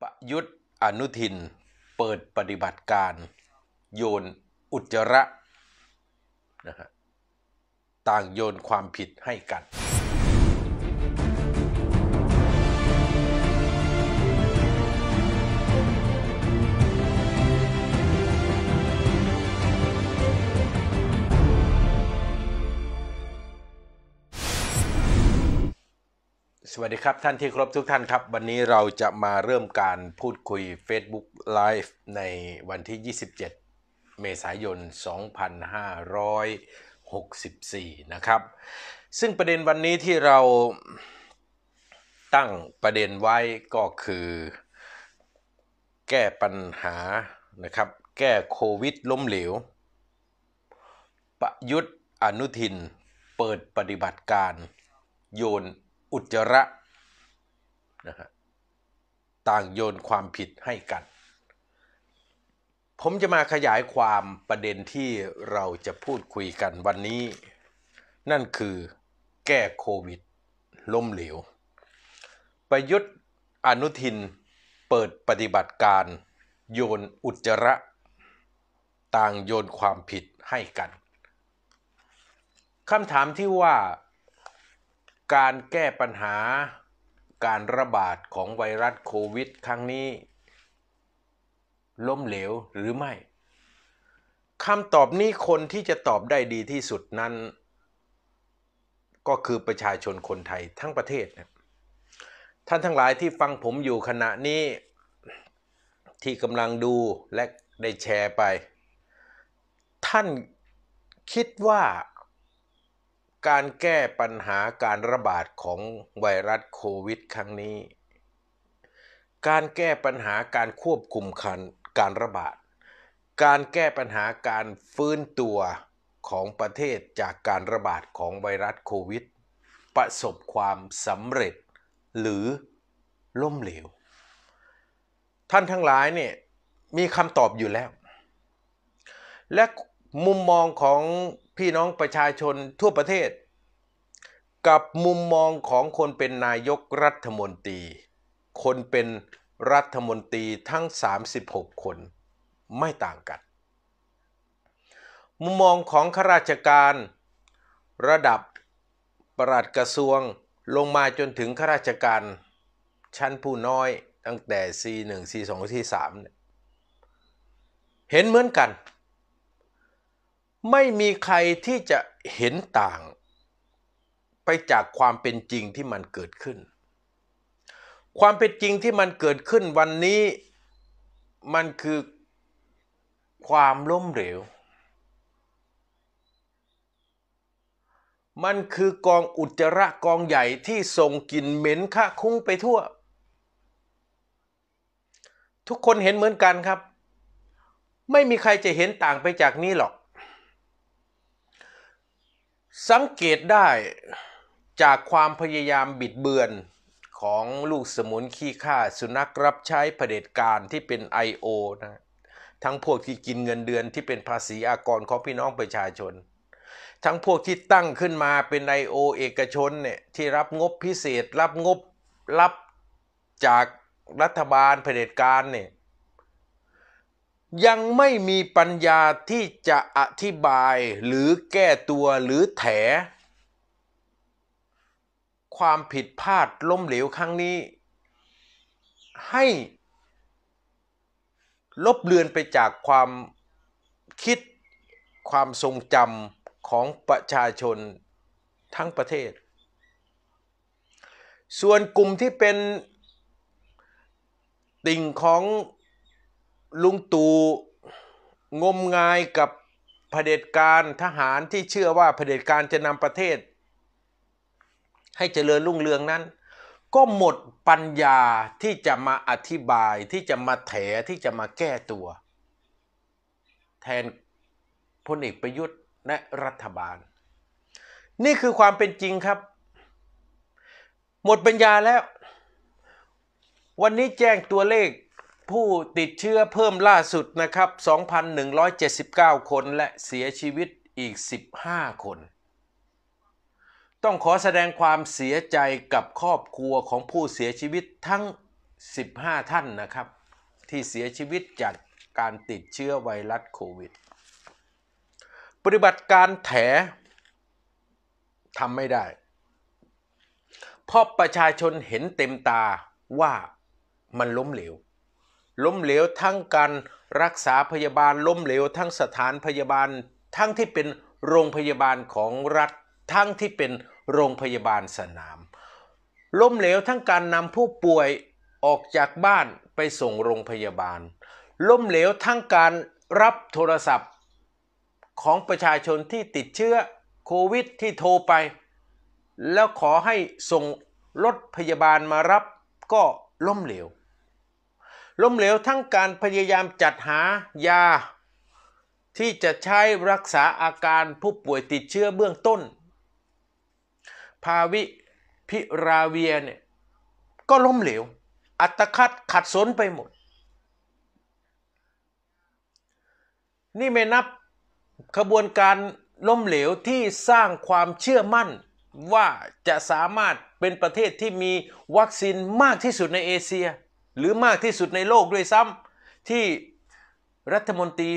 ประยุทธ์อนุทินเปิดปฏิบัติการ โยนอุจจระนะฮะต่างโยนความผิดให้กันสวัสดีครับ ท่านที่ครบทุกท่านครับ วันนี้เราจะมาเริ่มการพูดคุย Facebook Live ในวันที่ 27 เมษายน 2564 นะครับ ซึ่งประเด็นวันนี้ที่เราตั้งประเด็นไว้ก็คือ แก้ปัญหานะครับ แก้โควิด ล้มเหลว ประยุทธ์อนุทิน เปิดปฏิบัติการโยนอุจจาระนะฮะต่างโยนความผิดให้กัน ผมจะมาขยายความประเด็นที่เราจะพูดคุยกันวันนี้ นั่นคือแก้โควิดล้มเหลว ประยุทธ์อนุทินเปิดปฏิบัติการ โยนอุจจระ ต่างโยนความผิดให้กันคำถามที่ว่าการแก้ปัญหาการระบาดของไวรัสโควิด ครั้งนี้ล้มเหลวหรือไม่คำตอบนี้คนที่จะตอบได้ดีที่สุดนั้น ก็คือประชาชนคนไทยทั้งประเทศนะท่านทั้งหลายที่ฟังผมอยู่ขณะนี้ที่กำลังดูและได้แชร์ไป ท่านคิดว่าการแก้ปัญหาการระบาดของไวรัสโควิด ครั้งนี้ การแก้ปัญหาการควบคุมการระบาด การแก้ปัญหาการฟื้นตัวของประเทศจากการระบาดของไวรัสโควิด ประสบความสำเร็จหรือล้มเหลว ท่านทั้งหลายเนี่ยมีคำตอบอยู่แล้ว และมุมมองของพี่น้องประชาชนทั่วประเทศกับมุมมองของคนเป็นนายกรัฐมนตรี คนเป็นรัฐมนตรีทั้ง 36 คน ไม่ต่างกัน มุมมองของข้าราชการ ระดับประหลัดกระทรวงลงมาจนถึงข้าราชการชั้นผู้น้อยตั้งแต่ C1 C2 C3 เห็นเหมือนกัน ไม่มีใครที่จะเห็นต่างไปจากความเป็นจริงที่มันเกิดขึ้น ความเป็นจริงที่มันเกิดขึ้นวันนี้มันคือความล้มเหลว มันคือกองอุจจาระกองใหญ่ที่ส่งกลิ่นเหม็นคะคุ้งไปทั่ว ทุกคนเห็นเหมือนกันครับ ไม่มีใครจะเห็นต่างไปจากนี้หรอก สังเกตได้จากความพยายามบิดเบือนของลูกสมุนขี้ข้าสุนัขรับใช้เผด็จการที่เป็น I.O. นะทั้งพวกที่กินเงินเดือนที่เป็นภาษีอากรของพี่น้องประชาชน ทั้งพวกที่ตั้งขึ้นมาเป็น I.O. เอกชนเนี่ยที่รับงบพิเศษรับงบรับจากรัฐบาลเผด็จการเนี่ยยังไม่มีปัญญาที่จะอธิบายหรือแก้ตัวหรือแถความผิดพลาดล้มเหลวครั้งนี้ ให้ลบเลือนไปจากความคิดความทรงจำของประชาชนทั้งประเทศ ส่วนกลุ่มที่เป็น ติ่งของลุงตู่งมงายกับเผด็จการทหารที่เชื่อว่าเผด็จการจะนำประเทศให้เจริญรุ่งเรืองนั้น ก็หมดปัญญาที่จะมาอธิบายที่จะมาแถที่จะมาแก้ตัว แทนพลเอกประยุทธ์และรัฐบาล นี่คือความเป็นจริงครับ หมดปัญญาแล้ว วันนี้แจ้งตัวเลขผู้ติดเชื้อเพิ่มล่าสุดนะครับ 2,179 คนและเสียชีวิตอีก 15 คนต้องขอแสดงความเสียใจกับครอบครัวของผู้เสียชีวิตทั้ง 15 ท่านนะครับ ที่เสียชีวิตจากการติดเชื้อไวรัสโควิด ปฏิบัติการแถทำไม่ได้เพราะประชาชนเห็นเต็มตาว่ามันล้มเหลว ล้มเหลวทั้งการรักษาพยาบาลล้มเหลวทั้งสถานพยาบาลทั้งที่เป็นโรงพยาบาลของรัฐทั้งที่เป็นโรงพยาบาลสนามล้มเหลวทั้งการนำผู้ป่วยออกจากบ้านไปส่งโรงพยาบาลล้มเหลวทั้งการรับโทรศัพท์ของประชาชนที่ติดเชื้อโควิด ที่โทรไป แล้วขอให้ส่งรถพยาบาลมารับก็ล้มเหลว ล้มเหลวทั้งการพยายามจัดหายา ที่จะใช้รักษาอาการผู้ป่วยติดเชื้อเบื้องต้นพาวิพิราเวียเนี่ยก็ล้มเหลว อัตคัดขัดสนไปหมด นี่ไม่นับขบวนการล้มเหลวที่สร้างความเชื่อมั่นว่าจะสามารถเป็นประเทศที่มีวัคซีนมากที่สุดในเอเชีย หรือมากที่สุดในโลกด้วยซ้ำที่รัฐมนตรี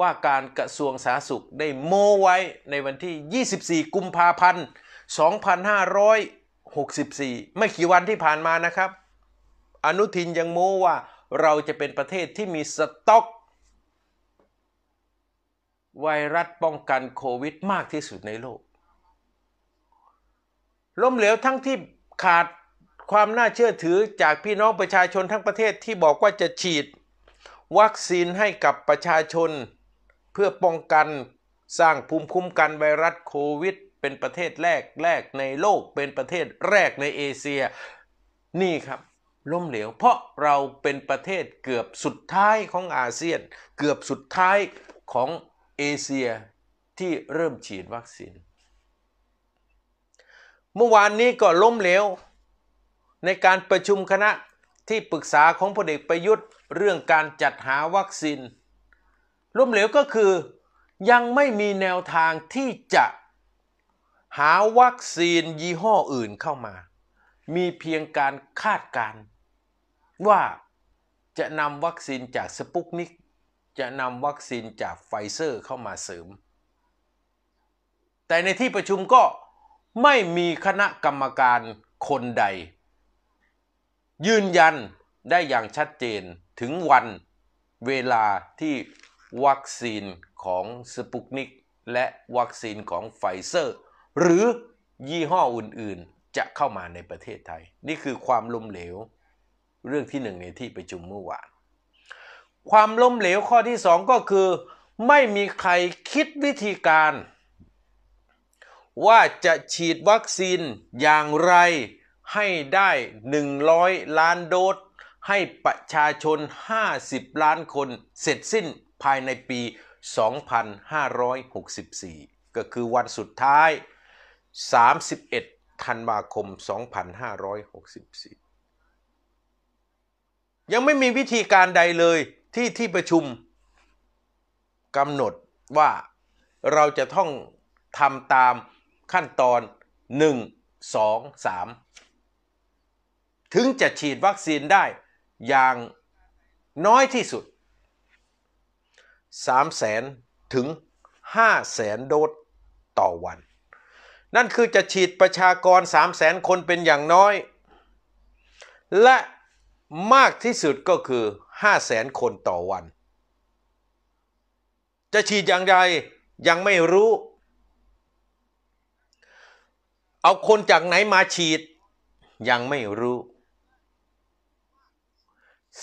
ว่าการกระทรวงสาธารณสุขได้โม้ไว้ในวันที่ 24 กุมภาพันธ์2564 ไม่กี่วันที่ผ่านมานะครับ อนุทินยังโม้ว่าเราจะเป็นประเทศที่มีสต็อก ไวรัสป้องกันโควิด มากที่สุดในโลก ล้มเหลวทั้งที่ขาดความน่าเชื่อถือจากพี่น้องประชาชนทั้งประเทศที่บอกว่าจะฉีดวัคซีนให้กับประชาชนเพื่อป้องกันสร้างภูมิคุ้มกันไวรัสโควิดเป็นประเทศแรกแรกในโลกเป็นประเทศแรกในเอเชีย นี่ครับ ล้มเหลวเพราะเราเป็นประเทศเกือบสุดท้ายของอาเซียน เกือบสุดท้ายของเอเชียที่เริ่มฉีดวัคซีนเมื่อวานนี้ก็ล้มเหลว ในการประชุมคณะที่ปรึกษาของพลเอกประยุทธ์ เรื่องการจัดหาวัคซีนล้มเหลวก็คือยังไม่มีแนวทางที่จะหาวัคซีนยี่ห้ออื่นเข้ามา มีเพียงการคาดการ ว่าจะนำวัคซีนจากสปุกนิก จะนำวัคซีนจากไฟเซอร์เข้ามาเสริม แต่ในที่ประชุมก็ไม่มีคณะกรรมการคนใด ยืนยันได้อย่างชัดเจนถึงวัน เวลาที่วัคซีนของสปุกนิกและวัคซีนของไฟเซอร์หรือยี่ห้ออื่น ๆ จะเข้ามาในประเทศไทย นี่คือความล้มเหลว เรื่องที่หนึ่งในที่ประชุมเมื่อวานความล้มเหลวข้อที่สองก็คือ ไม่มีใครคิดวิธีการ ว่าจะฉีดวัคซีนอย่างไรให้ได้ 100 ล้านโดสให้ประชาชน 50 ล้านคนเสร็จสิ้นภายในปี 2564 ก็คือวันสุดท้าย31ธันวาคม 2564 ยังไม่มีวิธีการใดเลยที่ที่ประชุมกำหนดว่าเราจะต้องทำตามขั้นตอน 1 2 3 ถึงจะฉีดวัคซีนได้อย่างน้อยที่สุด3 0 0แสนถึง5 0 0แสนโดสต่อวันนั่นคือจะฉีดประชากร3 0 0แสนคนเป็นอย่างน้อย และมากที่สุดก็คือ 5 0 0แสนคนต่อวัน จะฉีดอย่างไรยังไม่รู้ เอาคนจากไหนมาฉีดยังไม่รู้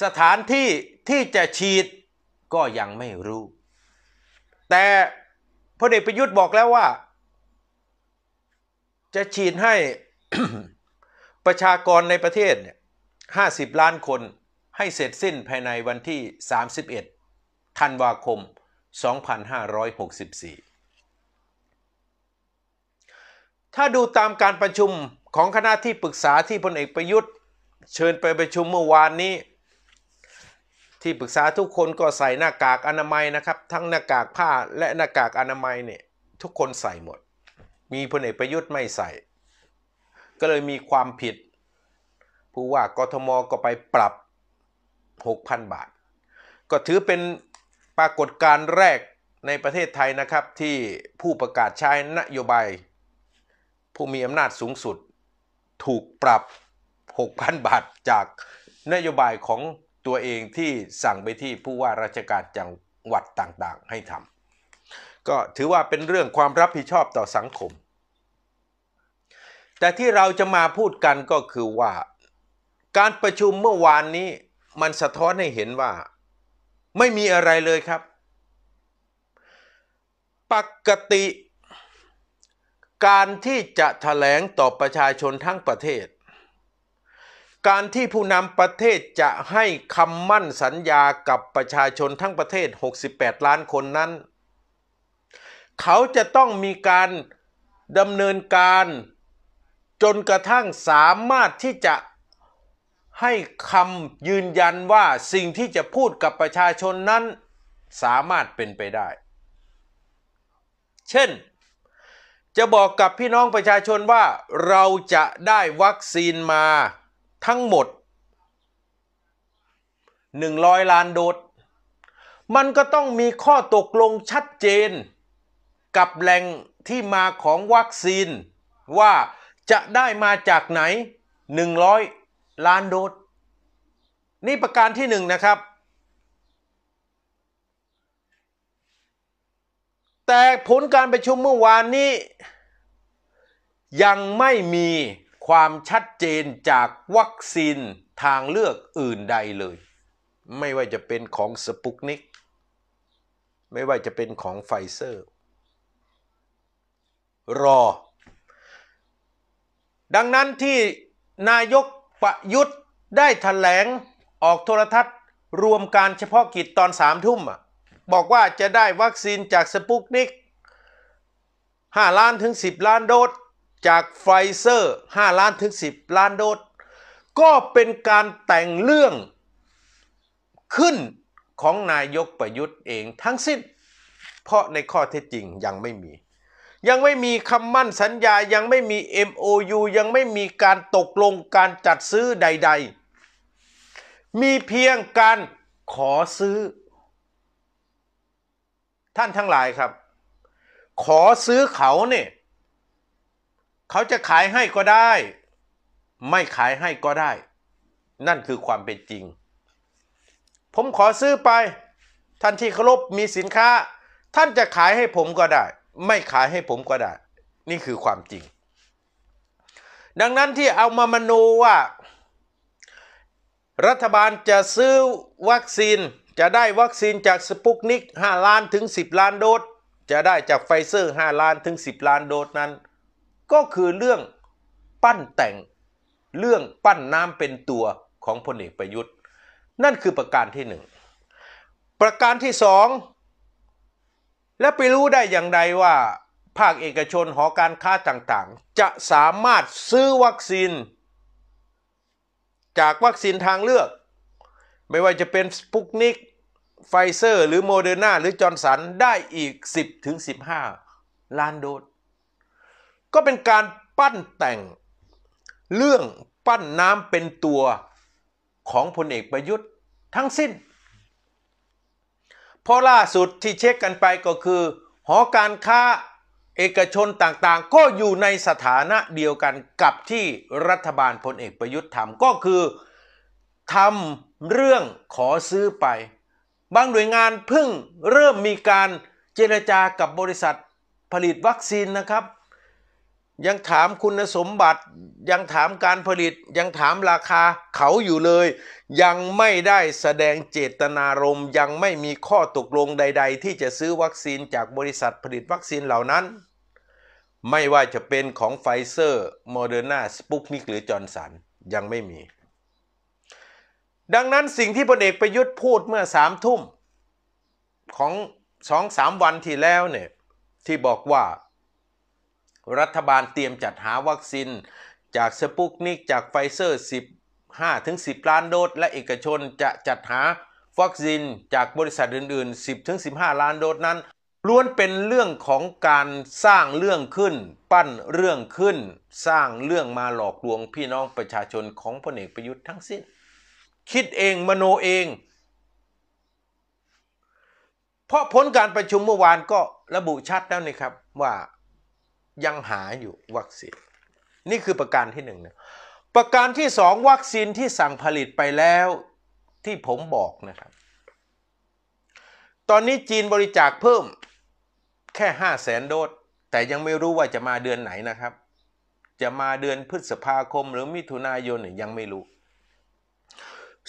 สถานที่ที่จะฉีดก็ยังไม่รู้ แต่พระเดชประยุทธ์บอกแล้วว่าจะฉีดให้ประชากรในประเทศเนี่ยห้าสิบล้านคน ให้เสร็จสิ้นภายในวันที่ 31ธันวาคม 2564 ถ้าดูตามการประชุมของคณะที่ปรึกษาที่พลเอกประยุทธ์ เชิญไปประชุมเมื่อวานนี้ ที่ปรึกษาทุกคนก็ใส่หน้ากากอนามัยนะครับ ทั้งหน้ากากผ้าและหน้ากากอนามัยเนี่ย ทุกคนใส่หมดมีพลเอกประยุทธ์ไม่ใส่ ก็เลยมีความผิด ผู้ว่ากทมก็ไปปรับ 6,000 บาท ก็ถือเป็นปรากฏการณ์แรกในประเทศไทยนะครับที่ผู้ประกาศใช้นโยบาย ผู้มีอำนาจสูงสุด ถูกปรับ 6,000 บาท จากนโยบายของตัวเองที่สั่งไปที่ผู้ว่าราชการจังหวัดต่าง ๆ ให้ทำก็ถือว่าเป็นเรื่องความรับผิดชอบต่อสังคม แต่ที่เราจะมาพูดกันก็คือว่า การประชุมเมื่อวานนี้ มันสะท้อนให้เห็นว่า ไม่มีอะไรเลยครับ ปกติ การที่จะถแถลงต่อประชาชนทั้งประเทศ การที่ผู้นำประเทศจะให้คำมั่นสัญญากับประชาชนทั้งประเทศ 68 ล้านคนนั้นเขาจะต้องมีการดำเนินการจนกระทั่งสามารถที่จะให้คำยืนยันว่าสิ่งที่จะพูดกับประชาชนนั้นสามารถเป็นไปได้ เช่น จะบอกกับพี่น้องประชาชนว่าเราจะได้วัคซีนมาทั้งหมด 100 ล้านโดสมันก็ต้องมีข้อตกลงชัดเจนกับแหล่งที่มาของวัคซีนว่าจะได้มาจากไหน 100 ล้านโดสนี่ประการที่หนึ่งนะครับ แต่ผลการประชุมเมื่อวานนี้ ยังไม่มีความชัดเจนจากวัคซีนทางเลือกอื่นใดเลย ไม่ว่าจะเป็นของสปุกนิก ไม่ว่าจะเป็นของไฟเซอร์รอ ดังนั้นที่นายกประยุทธ์ได้ถแถลงออกโทรทัศน์รวมการเฉพาะกิจตอนสามทุ่ม บอกว่าจะได้วัคซีนจากสปุกนิก5ล้านถึง 10 ล้านโดสจากไฟเซอร์ 5 ล้านถึง 10 ล้านโดสก็เป็นการแต่งเรื่องขึ้นของนายกประยุทธ์เองทั้งสิ้น เพราะในข้อเท็จจริงยังไม่มียังไม่มีคำมั่นสัญญา ยังไม่มี MOU ยังไม่มีการตกลงการจัดซื้อใดๆ มีเพียงการขอซื้อ ท่านทั้งหลายครับ ขอซื้อเขาเนี่ย เขาจะขายให้ก็ได้ ไม่ขายให้ก็ได้ นั่นคือความเป็นจริง ผมขอซื้อไป ท่านที่เคารพมีสินค้า ท่านจะขายให้ผมก็ได้ไม่ขายให้ผมก็ได้ นี่คือความจริง ดังนั้นที่เอามามโนว่า รัฐบาลจะซื้อวัคซีนจะได้วัคซีนจากสปุกนิก 5 ล้านถึง 10 ล้านโดสจะได้จากไฟเซอร์5ล้านถึง 10 ล้านโดสนั้น ก็คือเรื่องปั้นแต่งเรื่องปั้นน้ำเป็นตัวของพลเอกประยุทธ์ นั่นคือประการที่ 1 ประการที่ 2และไปรู้ได้อย่างไรว่า ภาคเอกชนหอการค้าต่างๆ จะสามารถซื้อวัคซีนจากวัคซีนทางเลือก ไม่ว่าจะเป็นสปุกนิกไฟเซอร์หรือโมเดอร์นาหรือจอร์นสันได้อีก 10 ถึง 15 ล้านโดสก็เป็นการปั้นแต่งเรื่องปั้นน้ำเป็นตัวของพลเอกประยุทธ์ทั้งสิ้นเพราะล่าสุดที่เช็คกันไปก็คือ หอการค้าเอกชนต่างๆ ก็อยู่ในสถานะเดียวกันกับที่รัฐบาลพลเอกประยุทธ์ทำก็คือทำเรื่องขอซื้อไป บางหน่วยงานเพิ่งเริ่มมีการเจรจากับบริษัทผลิตวัคซีนนะครับยังถามคุณสมบัติยังถามการผลิตยังถามราคาเขาอยู่เลย ยังไม่ได้แสดงเจตนารมยังไม่มีข้อตกลงใด ๆ ที่จะซื้อวัคซีนจากบริษัทผลิตวัคซีนเหล่านั้น ไม่ว่าจะเป็นของไฟเซอร์โมเดอร์นาสปุกนิกหรือจอร์นสันยังไม่มี ดังนั้นสิ่งที่พลเอกประยุทธ์พูดเมื่อสามทุ่มของสองสามวันที่แล้วเนี่ย ที่บอกว่ารัฐบาลเตรียมจัดหาวัคซีนจากสปุกนิกจากไฟเซอร์ 15ถึง10 ล้านโดสและเอกชนจะจัดหาวัคซีนจากบริษัทอื่น ๆ 10ถึง15 ล้านโดสนั้นล้วนเป็นเรื่องของการสร้างเรื่องขึ้น ปั้นเรื่องขึ้น สร้างเรื่องมาหลอกลวงพี่น้องประชาชนของพลเอกประยุทธ์ทั้งสิ้น คิดเองมโนเอง เพราะผลการประชุมเมื่อวานก็ระบุชัดแล้วนี่ครับว่ายังหาอยู่วัคซีน นี่คือประการที่หนึ่งนะประการที่สองวัคซีนที่สั่งผลิตไปแล้วที่ผมบอกนะครับ ตอนนี้จีนบริจาคเพิ่มแค่ห้าแสนโดสแต่ยังไม่รู้ว่าจะมาเดือนไหนนะครับ จะมาเดือนพฤษภาคมหรือมิถุนายนยังไม่รู้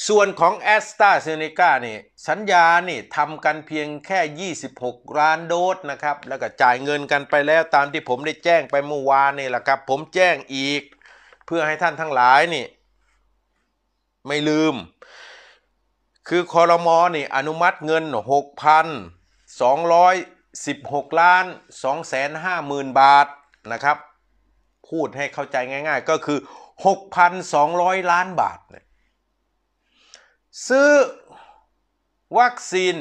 ส่วนของแอสตราเซเนกานี่สัญญานี่ทำกันเพียงแค่ 26 ล้านโดสนะครับ แล้วก็จ่ายเงินกันไปแล้วตามที่ผมได้แจ้งไปเมื่อวานนี่แหละครับ ผมแจ้งอีกเพื่อให้ท่านทั้งหลายนี่ไม่ลืม คือคอรมอนี่อนุมัติเงิน 6,216 ล้าน 250,000 บาทนะครับ พูดให้เข้าใจง่ายๆ ก็คือ 6,200 ล้านบาทเนี่ยซื้อวัคซีน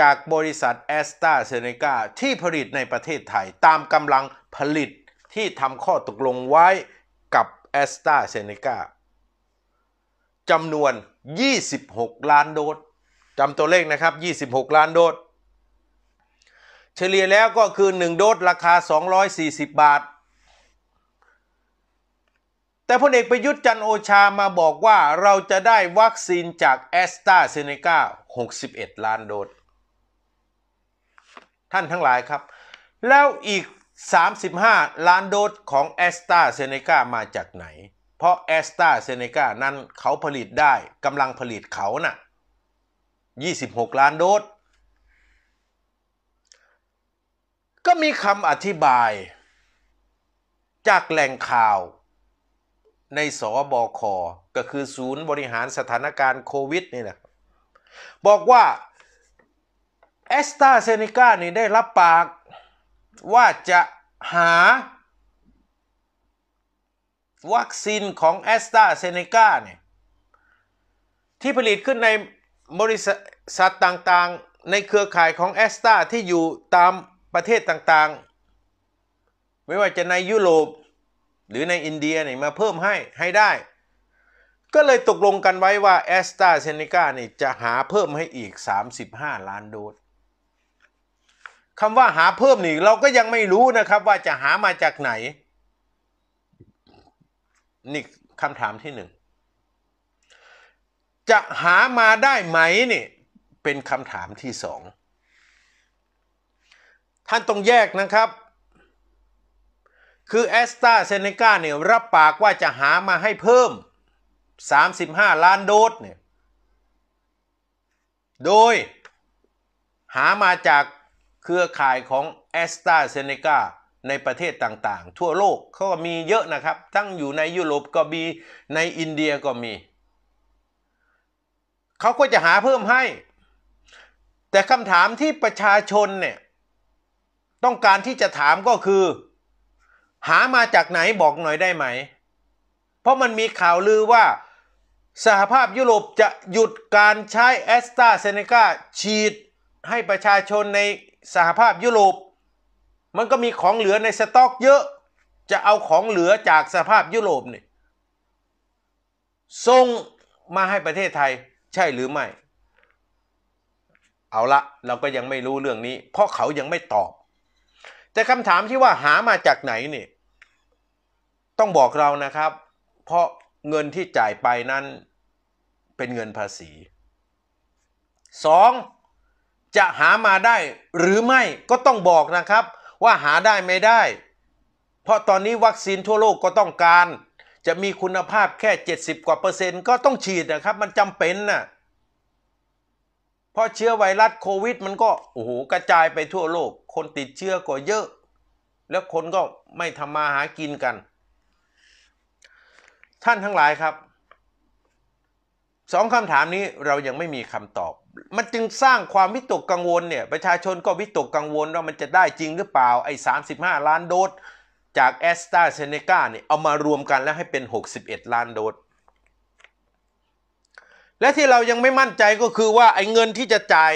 จากบริษัทแอสตราเซเนกาที่ผลิตในประเทศไทย ตามกำลังผลิตที่ทำข้อตกลงไว้กับแอสตราเซเนกาจำนวน 26 ล้านโดสจำตัวเลขนะครับ 26 ล้านโดสเฉลี่ยแล้วก็คือ 1 โดสราคา 240 บาทแต่พลเอกประยุทธ์จันโอชามาบอกว่าเราจะได้วัคซีนจากแอสตราเซเนกา 61 ล้านโดสท่านทั้งหลายครับ แล้วอีก 35 ล้านโดสของแอสตราเซเนกามาจากไหน เพราะแอสตราเซเนกานั้นเขาผลิตได้กำลังผลิตเขานะ่ะ 26 ล้านโดสก็มีคำอธิบาย จากแหล่งข่าวในสบคก็คือศูนย์บริหารสถานการณ์โควิดนี่นะบอกว่าแอสตราเซเนกานี่ได้รับปากว่าจะหาวัคซีนของแอสตราเซเนกาเนี่ยที่ผลิตขึ้นในบริษัทต่างๆในเครือข่ายของแอสตราที่อยู่ตามประเทศต่างๆ ไม่ว่าจะในยุโรปหรือในอินเดียเนี่ยมาเพิ่มให้ให้ได้ ก็เลยตกลงกันไว้ว่าแอสตราเซเนกาเนี่ยจะหาเพิ่มให้อีก 35 ล้านโดสคำว่าหาเพิ่มนี่เราก็ยังไม่รู้นะครับว่าจะหามาจากไหน นี่คำถามที่หนึ่งจะหามาได้ไหมนี่เป็นคำถามที่สองท่านต้องแยกนะครับคือแอสตราเซเนกาเนี่ยรับปากว่าจะหามาให้เพิ่ม 35 ล้านโดสเนี่ย โดยหามาจากเครือข่ายของแอสตราเซเนกาในประเทศต่างๆ ทั่วโลกเขาก็มีเยอะนะครับ ทั้งอยู่ในยุโรปก็มีในอินเดียก็มี เขาก็จะหาเพิ่มให้ แต่คำถามที่ประชาชนเนี่ยต้องการที่จะถามก็คือหามาจากไหนบอกหน่อยได้ไหม เพราะมันมีข่าวลือว่าสหภาพยุโรปจะหยุดการใช้แอสตราเซเนกาฉีดให้ประชาชนในสหภาพยุโรป มันก็มีของเหลือในสต็อกเยอะ จะเอาของเหลือจากสหภาพยุโรปนี่ส่งมาให้ประเทศไทยใช่หรือไม่ เอาละเราก็ยังไม่รู้เรื่องนี้ เพราะเขายังไม่ตอบแต่คำถามที่ว่าหามาจากไหนนี่ต้องบอกเรานะครับ เพราะเงินที่จ่ายไปนั้นเป็นเงินภาษี 2. จะหามาได้หรือไม่ก็ต้องบอกนะครับ ว่าหาได้ไม่ได้ เพราะตอนนี้วัคซีนทั่วโลกก็ต้องการ จะมีคุณภาพแค่ 70 กว่าเปอร์เซ็นต์ก็ต้องฉีดนะครับ มันจำเป็นนะ่ะเพราะเชื้อไวรัสโควิด มันก็โอ้โหกระจายไปทั่วโลก คนติดเชื้อก็เยอะ แล้วคนก็ไม่ทำมาหากินกันท่านทั้งหลายครับสองคำถามนี้เรายังไม่มีคำตอบ มันจึงสร้างความวิตกกังวลเนี่ยประชาชนก็วิตกกังวลว่ามันจะได้จริงหรือเปล่า ไอ้ 35 ล้านโดสจากแอสตราเซเนกาเนี่ยเอามารวมกันแล้วให้เป็น 61 ล้านโดสและที่เรายังไม่มั่นใจก็คือว่า ไอ้เงินที่จะจ่าย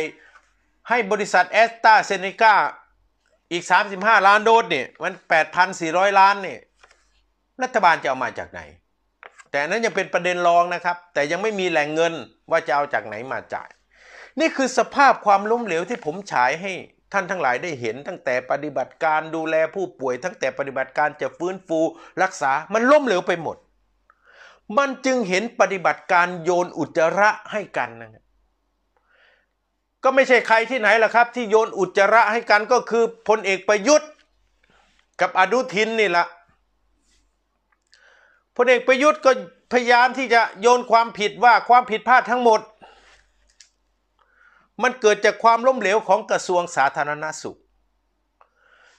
ให้บริษัทแอสตราเซเนกาอีก 35 ล้านโดสเนี่ยมัน 8,400 ล้านเนี่ยรัฐบาลจะเอามาจากไหนแต่นั้นยังเป็นประเด็นรองนะครับ แต่ยังไม่มีแหล่งเงินว่าจะเอาจากไหนมาจ่าย นี่คือสภาพความล้มเหลวที่ผมฉายให้ท่านทั้งหลายได้เห็น ตั้งแต่ปฏิบัติการดูแลผู้ป่วยตั้งแต่ปฏิบัติการจะฟื้นฟูรักษามันล้มเหลวไปหมด มันจึงเห็นปฏิบัติการโยนอุจจาระให้กันนะก็ไม่ใช่ใครที่ไหนล่ะครับ ที่โยนอุจจาระให้กันก็คือพลเอกประยุทธ์กับอดุทินนี่แหละพลเอกประยุทธ์ก็พยายามที่จะโยนความผิดว่าความผิดพลาดทั้งหมด มันเกิดจากความล้มเหลวของกระทรวงสาธารณสุข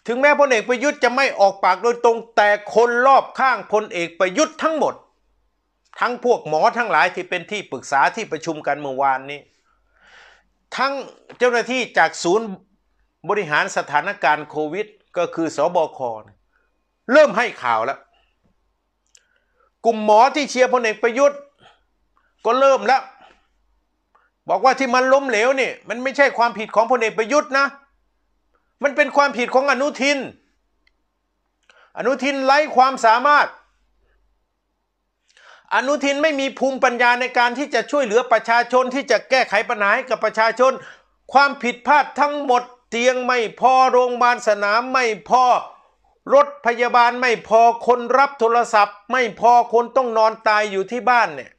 ถึงแม้พลเอกประยุทธ์จะไม่ออกปากโดยตรง แต่คนรอบข้างพลเอกประยุทธ์ทั้งหมด ทั้งพวกหมอทั้งหลายที่เป็นที่ปรึกษาที่ประชุมกันเมื่อวานนี้ทั้งเจ้าหน้าที่จากศูนย์บริหารสถานการณ์โควิด ก็คือสอบอคเริ่มให้ข่าวแล้วกลุ่มหมอที่เชียร์พลเอกประยุทธ์ ก็เริ่มแล้ว บอกว่าที่มันล้มเหลวนี่ มันไม่ใช่ความผิดของพลเอกประยุทธ์นะ มันเป็นความผิดของอนุทิน อนุทินไร้ความสามารถ อนุทินไม่มีภูมิปัญญาในการที่จะช่วยเหลือประชาชนที่จะแก้ไขปัญหาให้กับประชาชน ความผิดพลาดทั้งหมด เตียงไม่พอโรงพยาบาลสนามไม่พอรถพยาบาลไม่พอคนรับโทรศัพท์ ไม่พอคนต้องนอนตายอยู่ที่บ้าน เนี่ย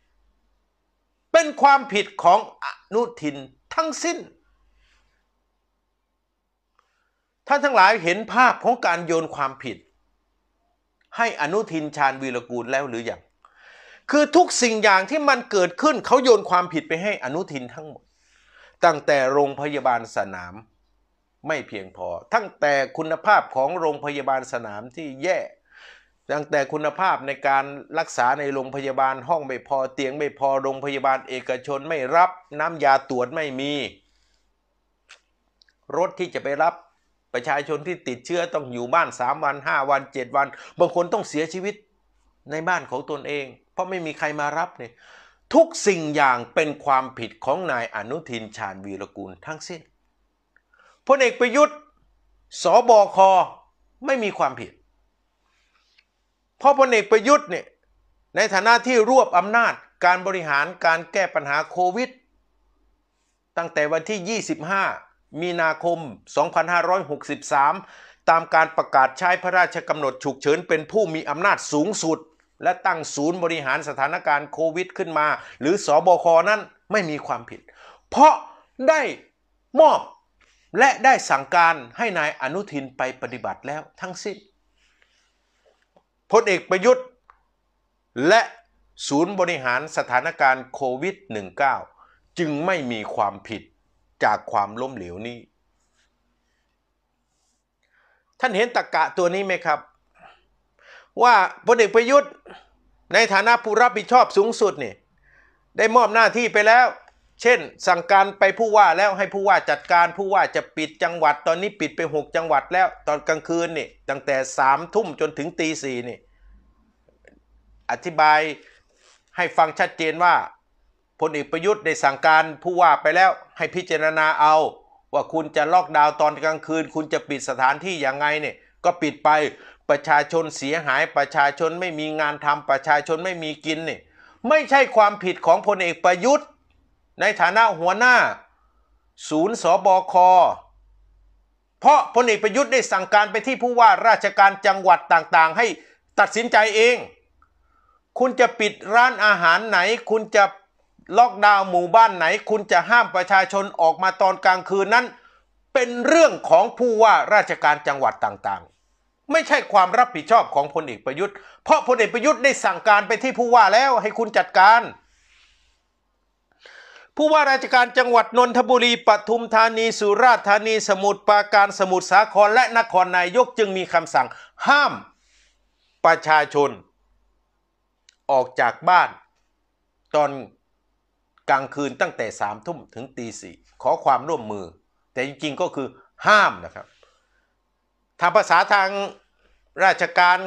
เป็นความผิดของอนุทินทั้งสิ้นท่านทั้งหลายเห็นภาพของการโยนความผิด ให้อนุทินชาญวีรกูลแล้วหรืออยังคือทุกสิ่งอย่างที่มันเกิดขึ้นเขาโยนความผิดไปให้อนุทินทั้งหมด ตั้งแต่โรงพยาบาลสนามไม่เพียงพอตั้งแต่คุณภาพของโรงพยาบาลสนามที่แย่ตั้งแต่คุณภาพในการรักษาในโรงพยาบาลห้องไม่พอเตียงไม่พอโรงพยาบาลเอกชนไม่รับน้ำยาตรวจไม่มี รถที่จะไปรับประชาชนที่ติดเชื้อ ต้องอยู่บ้าน3วัน5 วัน 7 วันบางคนต้องเสียชีวิตในบ้านของตนเอง เพราะไม่มีใครมารับเนี่ยทุกสิ่งอย่างเป็นความผิดของนายอนุทินชาญวีรกูลทั้งสิ้นพลเอกประยุทธ์ สบคไม่มีความผิด เพราะพลเอกประยุทธ์เนี่ยในฐานะที่รวบอำนาจการบริหารการแก้ปัญหาโควิด ตั้งแต่วันที่ 25 มีนาคม 2563 ตามการประกาศใช้พระราชกำหนดฉุกเฉินเป็นผู้มีอำนาจสูงสุด และตั้งศูนย์บริหารสถานการณ์โควิดขึ้นมา หรือสอบคนั้นไม่มีความผิด เพราะได้มอบและได้สั่งการให้นายอนุทินไปปฏิบัติแล้วทั้งสิ้นพลเอกประยุทธ์ และศูนย์บริหารสถานการณ์โควิด -19 จึงไม่มีความผิดจากความล้มเหลวนี้ ท่านเห็นตะกกะตัวนี้ไหมครับ ว่าพลเอกประยุทธ์ในฐานะผู้รับผิดชอบสูงสุดนี่ได้มอบหน้าที่ไปแล้วเช่นสั่งการไปผู้ว่าแล้วให้ผู้ว่าจัดการผู้ว่าจะปิดจังหวัดตอนนี้ปิดไป 6 จังหวัดแล้วตอนกลางคืนนี่ตั้งแต่สามทุ่มจนถึงตีสี่นี่อธิบายให้ฟังชัดเจนว่าพลเอกประยุทธ์ได้สั่งการผู้ว่าไปแล้วให้พิจารณาเอา ว่าคุณจะล็อกดาวน์ตอนกลางคืน คุณจะปิดสถานที่อย่างไงเนี่ยก็ปิดไปประชาชนเสียหายประชาชนไม่มีงานทำประชาชนไม่มีกินเนี่ยไม่ใช่ความผิดของพลเอกประยุทธ์ในฐานะหัวหน้า ศูนย์สบคเพราะพลเอกประยุทธ์ได้สั่งการไปที่ผู้ว่าราชการจังหวัดต่างๆ ให้ตัดสินใจเอง คุณจะปิดร้านอาหารไหน คุณจะล็อกดาวน์หมู่บ้านไหน คุณจะห้ามประชาชนออกมาตอนกลางคืนนั้น เป็นเรื่องของผู้ว่าราชการจังหวัดต่างๆ ไม่ใช่ความรับผิดชอบของพลเอกประยุทธ์เพราะพลเอกประยุทธ์ได้สั่งการไปที่ผู้ว่าแล้วให้คุณจัดการผู้ว่าราชการจังหวัด นนทบุรีปทุมธานีสุราษฎร์ธานีสมุทรปราการสมุทรสาครและนครนายกจึงมีคำสั่งห้ามประชาชน ออกจากบ้านตอนกลางคืนตั้งแต่สามทุ่มถึงตีสี่ขอความร่วมมือ แต่จริง ๆ ก็คือห้ามนะครับทางภาษาทางราชการ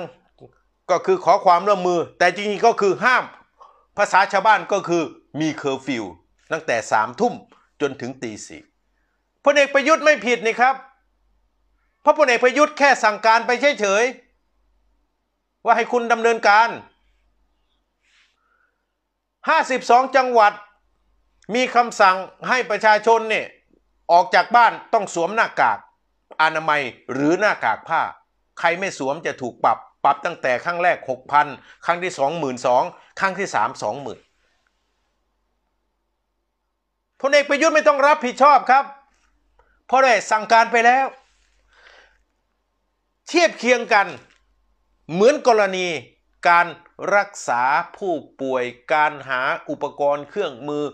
ก็คือขอความร่วมมือ แต่จริงๆก็คือห้ามภาษาชาวบ้านก็คือมีเคอร์ฟิวตั้งแต่สามทุ่มจนถึงตีสี่พลเอกประยุทธ์ไม่ผิดนี่ ครับ เพราะพลเอกประยุทธ์แค่สั่งการไปเฉย ๆ ว่าให้คุณดำเนินการ 52 จังหวัดมีคำสั่งให้ประชาชนเนี่ยออกจากบ้านต้องสวมหน้ากากอนามัยหรือหน้ากาก ผ้า ใครไม่สวมจะถูกปรับ ปรับตั้งแต่ครั้งแรก6,000ครั้งที่22,000ครั้งที่3 20,000พลเอกประยุทธ์ไม่ต้องรับผิดชอบครับ เพราะได้สั่งการไปแล้ว เทียบเคียงกันเหมือนกรณี การรักษาผู้ป่วย การหาอุปกรณ์เครื่องมือ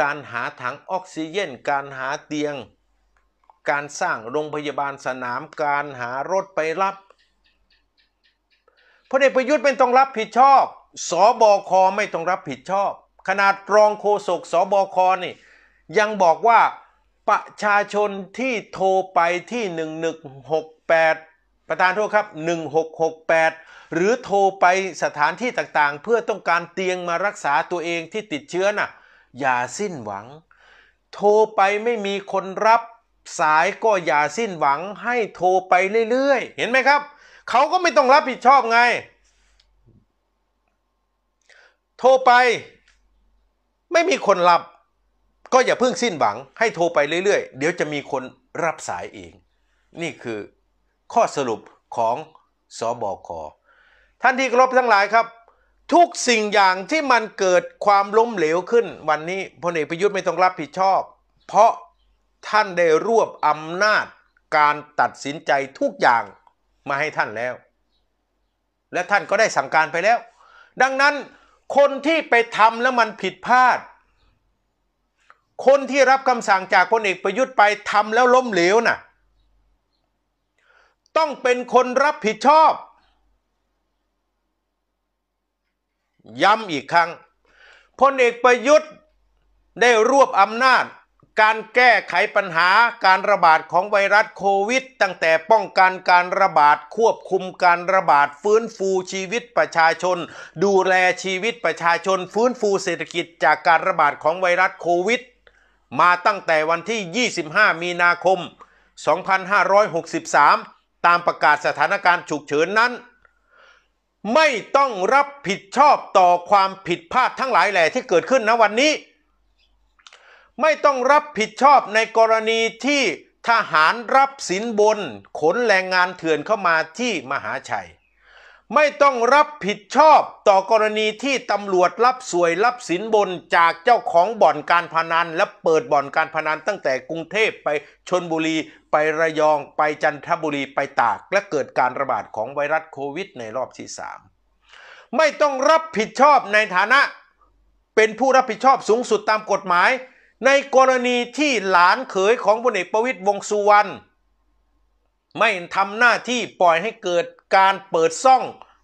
การหาถังออกซิเจนการหาเตียง การสร้างโรงพยาบาลสนาม การหารถไปรับพลเอกประยุทธ์ไม่ต้องรับผิดชอบ สบคไม่ต้องรับผิดชอบ ขนาดรองโฆษกสบคนี่ยังบอกว่าประชาชนที่โทรไปที่1168 ประธานโทษครับ 1668 หรือโทรไปสถานที่ต่างๆ เพื่อต้องการเตียงมารักษาตัวเองที่ติดเชื้อนะ่ะอย่าสิ้นหวัง โทรไปไม่มีคนรับสายก็อย่าสิ้นหวังให้โทรไปเรื่อย ๆ เห็นไหมครับ เขาก็ไม่ต้องรับผิดชอบไง โทรไปไม่มีคนรับก็อย่าเพิ่งสิ้นหวังให้โทรไปเรื่อย ๆ เดี๋ยวจะมีคนรับสายเอง นี่คือข้อสรุปของสอบอคท่านที่กรบทั้งหลายครับ ทุกสิ่งอย่างที่มันเกิดความล้มเหลวขึ้น วันนี้พลเอกประยุทธ์ไม่ต้องรับผิดชอบ เพราะท่านได้รวบอำนาจการตัดสินใจทุกอย่างมาให้ท่านแล้ว และท่านก็ได้สั่งการไปแล้ว ดังนั้นคนที่ไปทำแล้วมันผิดพลาดคนที่รับคำสั่งจากพลเอกประยุทธ์ไปทำแล้วล้มเหลวนะ่ะต้องเป็นคนรับผิดชอบ ย้ำอีกครั้งพลเอกประยุทธ์ได้รวบอำนาจ การแก้ไขปัญหาการระบาดของไวรัสโควิด ตั้งแต่ป้องกันการระบาด ควบคุมการระบาดฟื้นฟูชีวิตประชาชน ดูแลชีวิตประชาชนฟื้นฟูเศรษฐกิจจากการระบาดของไวรัสโควิดมาตั้งแต่วันที่ 25 มีนาคม 2563 ตามประกาศสถานการณ์ฉุกเฉินนั้น ไม่ต้องรับผิดชอบต่อความผิดพลาดทั้งหลายแหล่ที่เกิดขึ้นณวันนี้ ไม่ต้องรับผิดชอบในกรณีที่ทหารรับสินบนขนแรงงานเถื่อนเข้ามาที่มหาชัยไม่ต้องรับผิดชอบต่อกรณีที่ตำรวจรับสวยรับสินบนจากเจ้าของบ่อนการพนันและเปิดบ่อนการพนันตั้งแต่กรุงเทพไปชนบุรีไประยองไปจันทบุรีไปตากและเกิดการระบาดของไวรัสโควิดในรอบที่3ไม่ต้องรับผิดชอบในฐานะเป็นผู้รับผิดชอบสูงสุดตามกฎหมาย ในกรณีที่หลานเขยของพลเอกประวิตยวงสุวรรณไม่ทำหน้าที่ปล่อยให้เกิดการเปิดซ่อง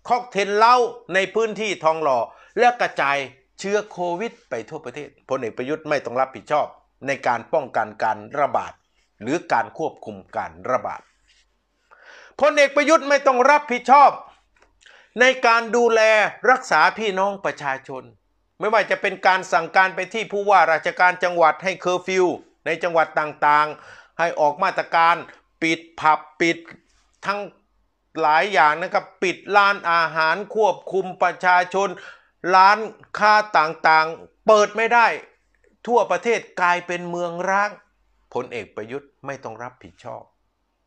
ค็อกเทนเล้าในพื้นที่ทองหล่อ และกระจายเชื้อโควิดไปทั่วประเทศพลเอกประยุทธ์ไม่ต้องรับผิดชอบในการป้องกันการระบาด หรือการควบคุมการระบาดพลเอกประยุทธ์ไม่ต้องรับผิดชอบ ในการดูแลรักษาพี่น้องประชาชน ไม่ว่าจะเป็นการสั่งการไปที่ผู้ว่าราชการจังหวัดให้เคอร์ฟิวในจังหวัดต่างๆ ให้ออกมาตรการปิดผับปิดทั้งหลายอย่างนะครับปิดร้านอาหารควบคุมประชาชน ร้านค้าต่างๆ เปิดไม่ได้ ทั่วประเทศกลายเป็นเมืองร้างพลเอกประยุทธ์ไม่ต้องรับผิดชอบ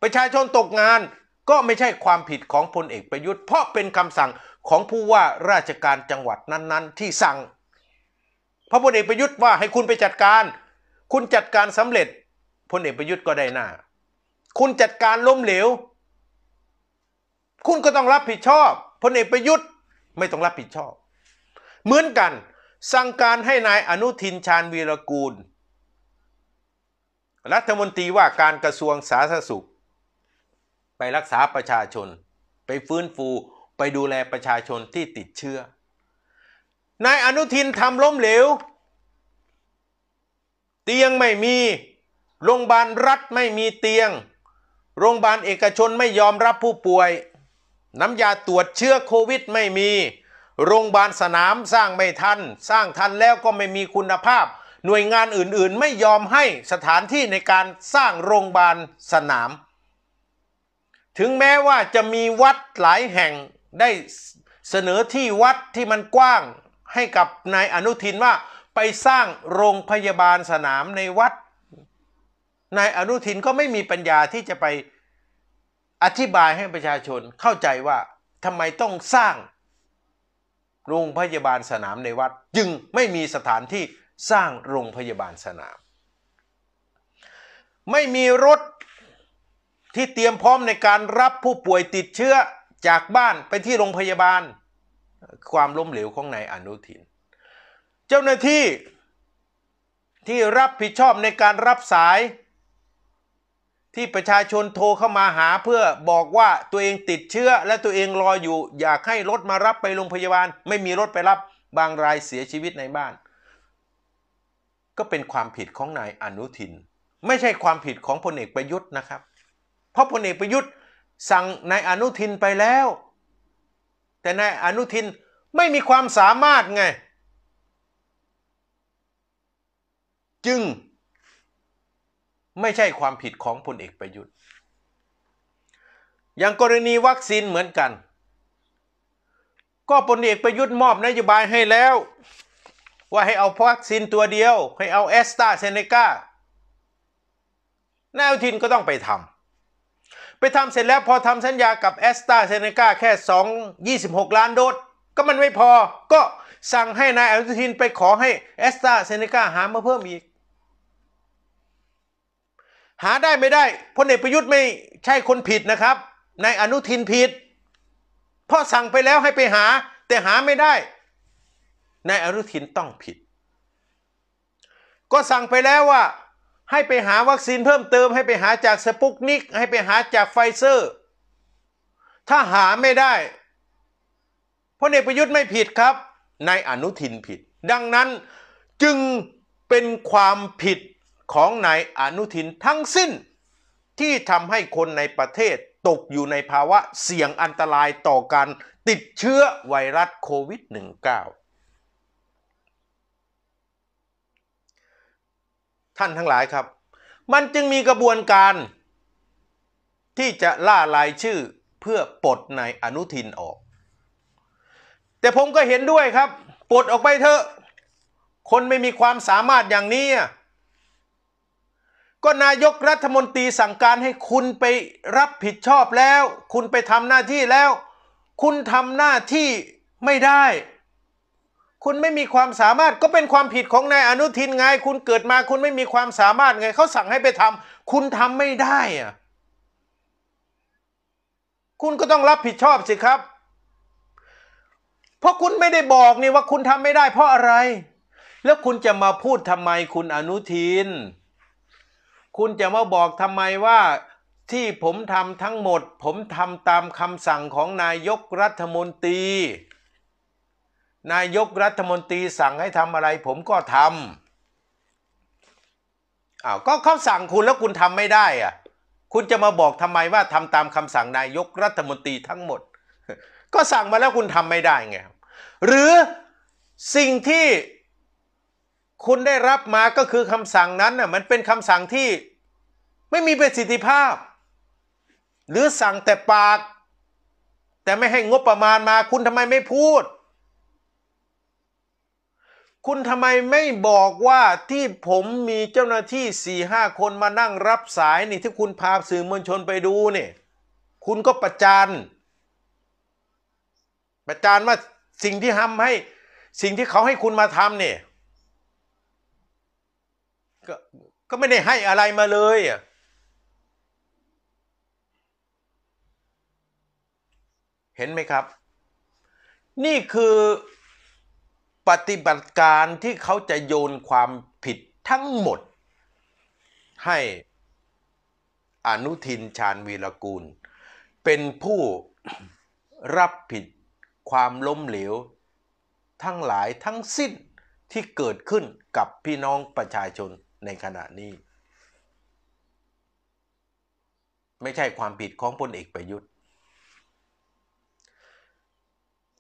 ประชาชนตกงานก็ไม่ใช่ความผิดของพลเอกประยุทธ์ เพราะเป็นคำสั่งของผู้ว่าราชการจังหวัดนั้นๆ ที่สั่งพระพลเอกประยุทธ์ว่าให้คุณไปจัดการ คุณจัดการสำเร็จพลเอกประยุทธ์ก็ได้หน้าคุณจัดการล้มเหลวคุณก็ต้องรับผิดชอบ พลเอกประยุทธ์ไม่ต้องรับผิดชอบ เหมือนกันสั่งการให้นายอนุทินชาญวีรกูล รัฐมนตรีว่าการกระทรวงสาธารณสุข ไปรักษาประชาชน ไปฟื้นฟู ไปดูแลประชาชนที่ติดเชื้อ นายอนุทินทำล้มเหลว เตียงไม่มี โรงพยาบาลรัฐไม่มีเตียง โรงพยาบาลเอกชนไม่ยอมรับผู้ป่วยน้ำยาตรวจเชื้อโควิดไม่มี โรงพยาบาลสนาม สร้างไม่ทัน สร้างทันแล้วก็ไม่มีคุณภาพ หน่วยงานอื่นๆไม่ยอมให้สถานที่ในการสร้างโรงพยาบาลสนาม ถึงแม้ว่าจะมีวัดหลายแห่งได้เสนอที่วัดที่มันกว้างให้กับนายอนุทินว่าไปสร้างโรงพยาบาลสนามในวัด นายอนุทินก็ไม่มีปัญญาที่จะไปอธิบายให้ประชาชนเข้าใจว่าทำไมต้องสร้างโรงพยาบาลสนามในวัดจึงไม่มีสถานที่สร้างโรงพยาบาลสนาม ไม่มีรถที่เตรียมพร้อมในการรับผู้ป่วยติดเชื้อจากบ้านไปที่โรงพยาบาล ความล้มเหลวของนายอนุทิน เจ้าหน้าที่ที่รับผิดชอบในการรับสายที่ประชาชนโทรเข้ามาหาเพื่อบอกว่าตัวเองติดเชื้อ และตัวเองรออยู่อยากให้รถมารับไปโรงพยาบาล ไม่มีรถไปรับบางรายเสียชีวิตในบ้าน ก็เป็นความผิดของนายอนุทิน ไม่ใช่ความผิดของพลเอกประยุทธ์นะครับ เพราะพลเอกประยุทธ์สั่งนายอนุทินไปแล้ว แต่นายอนุทินไม่มีความสามารถไง จึงไม่ใช่ความผิดของพลเอกประยุทธ์ อย่างกรณีวัคซีนเหมือนกัน ก็พลเอกประยุทธ์มอบนโยบายให้แล้ว ว่าให้เอาวัคซีนตัวเดียวให้เอาแอสตราเซเนกานายอุทินก็ต้องไปทำไปทำเสร็จแล้วพอทำสัญญากับแอสตราเซเนกาแค่ 2 26 ล้านโดสก็มันไม่พอ ก็สั่งให้นายอนุทินไปขอให้แอสตราเซเนกาหามาเพิ่มอีกหาได้ไม่ได้พลเอกประยุทธ์ไม่ใช่คนผิดนะครับนายอนุทินผิดเพราะสั่งไปแล้วให้ไปหาแต่หาไม่ได้นายอนุทินต้องผิด ก็สั่งไปแล้วว่า ให้ไปหาวัคซีนเพิ่มเติมให้ไปหาจากสปุกนิก ให้ไปหาจากไฟเซอร์ ถ้าหาไม่ได้พลเอกประยุทธ์ไม่ผิดครับนายอนุทินผิด ดังนั้นจึงเป็นความผิดของนายอนุทินทั้งสิ้นที่ทำให้คนในประเทศตกอยู่ในภาวะเสี่ยงอันตรายต่อการติดเชื้อไวรัสโควิด -19 ท่านทั้งหลายครับ มันจึงมีกระบวนการ ที่จะล่ารายชื่อเพื่อปลดนายอนุทินออก แต่ผมก็เห็นด้วยครับ ปลดออกไปเถอะ คนไม่มีความสามารถอย่างนี้ก็นายกรัฐมนตรีสั่งการให้คุณไปรับผิดชอบแล้ว คุณไปทำหน้าที่แล้ว คุณทำหน้าที่ไม่ได้ คุณไม่มีความสามารถก็เป็นความผิดของนายอนุทินไง คุณเกิดมาคุณไม่มีความสามารถไงเขาสั่งให้ไปทำคุณทำไม่ได้อะคุณก็ต้องรับผิดชอบสิครับ เพราะคุณไม่ได้บอกนี่ว่าคุณทำไม่ได้เพราะอะไร แล้วคุณจะมาพูดทำไมคุณอนุทินคุณจะมาบอกทำไมว่าที่ผมทำทั้งหมด ผมทำตามคำสั่งของนายกรัฐมนตรี นายกรัฐมนตรีสั่งให้ทำอะไรผมก็ทำอ้าวก็เขาสั่งคุณแล้วคุณทำไม่ได้อะคุณจะมาบอกทำไมว่าทำตามคำสั่งนายกรัฐมนตรีทั้งหมด ก็สั่งมาแล้วคุณทำไม่ได้ไงหรือสิ่งที่คุณได้รับมาก็คือคำสั่งนั้นน่ะมันเป็นคำสั่งที่ไม่มีประสิทธิภาพ หรือสั่งแต่ปาก แต่ไม่ให้งบประมาณมา คุณทำไมไม่พูด คุณทำไมไม่บอกว่าที่ผมมีเจ้าหน้าที่สี่ห้าคนมานั่งรับสายนี่ที่คุณพาสื่อมวลชนไปดูนี่ คุณก็ประจานประจานว่าสิ่งที่ทำให้ สิ่งที่เขาให้คุณมาทำเนี่ยกก็ไม่ได้ให้อะไรมาเลยอ่ะเห็นไหมครับ นี่คือปฏิบัติการที่เขาจะโยนความผิดทั้งหมด ให้ อนุทินชาญวีรกูล เป็นผู้รับผิดความล้มเหลวทั้งหลายทั้งสิ้นที่เกิดขึ้นกับพี่น้องประชาชนในขณะนี้ ไม่ใช่ความผิดของพลเอกประยุทธ์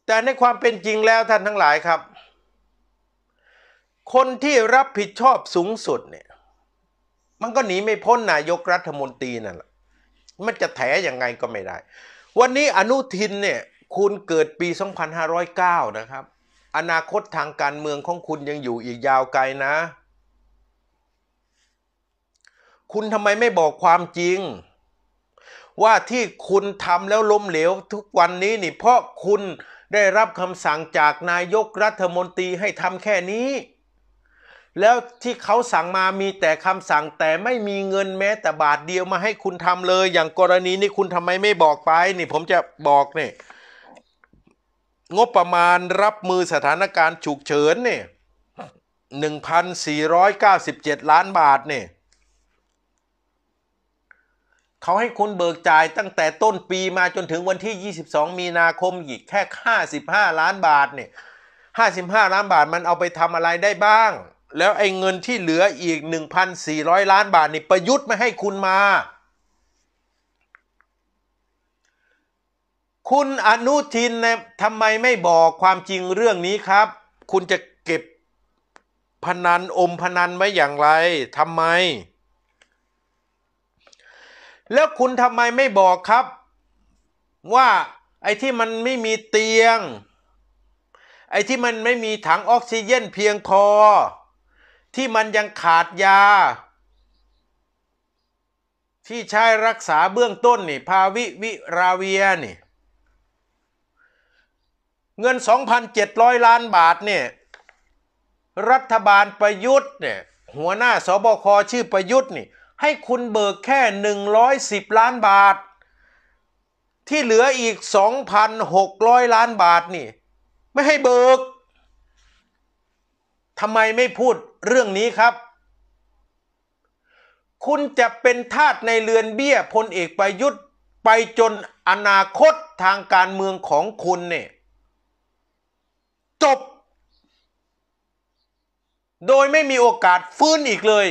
แต่ในความเป็นจริงแล้วท่านทั้งหลายครับ คนที่รับผิดชอบสูงสุดเนี่ยมันก็หนีไม่พ้นนายกรัฐมนตรีนั่นแหละมันจะแถย่างไงก็ไม่ได้ วันนี้อนุทินเนี่ย คุณเกิดปี 2509 นะครับ อนาคตทางการเมืองของคุณยังอยู่อีกยาวไกลนะคุณทำไมไม่บอกความจริง ว่าที่คุณทำแล้วล้มเหลวทุกวันนี้นี่เพราะคุณได้รับคำสั่งจากนายกรัฐมนตรีให้ทำแค่นี้ แล้วที่เขาสั่งมามีแต่คำสั่งแต่ไม่มีเงินแม้แต่บาทเดียวมาให้คุณทำเลย อย่างกรณีนี้คุณทำไมไม่บอกไปนี่ผมจะบอกเนี่ยงบประมาณรับมือสถานการณ์ฉุกเฉินเนี่ย1,497 ล้านบาทเนี่ยเขาให้คุณเบิกจ่ายตั้งแต่ต้นปีมาจนถึงวันที่ 22 มีนาคมอีกแค่ 55 ล้านบาทเนี่ย55 ล้านบาทมันเอาไปทำอะไรได้บ้าง แล้วไอ้เงินที่เหลืออีก 1,400 ล้านบาทนี่ประยุทธ์ไม่ให้คุณมา คุณอนุทินนยทำไมไม่บอกความจริงเรื่องนี้ครับ คุณจะเก็บพนันอมพนันไว้อย่างไร ทำไมแล้วคุณทำไมไม่บอกครับ ว่า ไอ้ที่มันไม่มีเตียง ไอ้ที่มันไม่มีถังออกซิเจนเพียงพอที่มันยังขาดยา ที่ใช้รักษาเบื้องต้นนี่พาวิวิราเวียนี่เงิน 2,700 ล้านบาทเนี่ยรัฐบาลประยุทธ์เนี่ยหัวหน้าสบค ชื่อประยุทธ์นี่ให้คุณเบิกแค่ 110 ล้านบาท ที่เหลืออีก 2,600 ล้านบาทนี่ไม่ให้เบิกทำไมไม่พูดเรื่องนี้ครับ คุณจะเป็นทาสในเรือนเบี้ยพลเอกประยุทธ์ไปจนอนาคตทางการเมืองของคุณเนี่ยจบ โดยไม่มีโอกาสฟื้นอีกเลย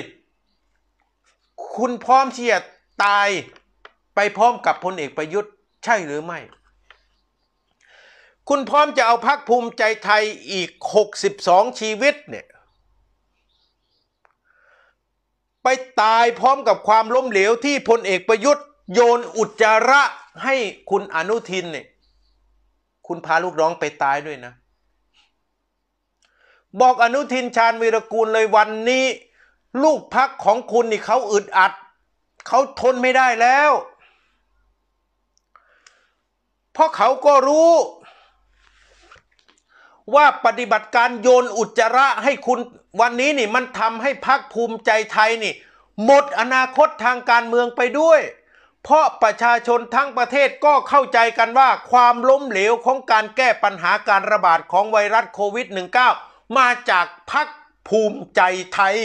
คุณพร้อมที่จะตายไปพร้อมกับพลเอกประยุทธ์ ใช่หรือไม่ คุณพร้อมจะเอาพักภูมิใจไทยอีก 62 ชีวิตเนี่ยไปตายพร้อมกับความล้มเหลวที่พลเอกประยุทธ์ โยนอุจจาระให้คุณอนุทินเนี่ยคุณพาลูกน้องไปตายด้วยนะ บอกอนุทินชาญวีรกูลเลยวันนี้ลูกพักของคุณนี่เขาอึดอัด เขาทนไม่ได้แล้ว เพราะเขาก็รู้ ว่าปฏิบัติการโยนอุจจาระให้คุณวันนี้นี่มันทำให้พักภูมิใจไทยนี่ หมดอนาคตทางการเมืองไปด้วย เพราะประชาชนทั้งประเทศก็เข้าใจกันว่าความล้มเหลวของการแก้ปัญหาการระบาดของไวรัสโควิด -19 มาจากพักภูมิใจไทย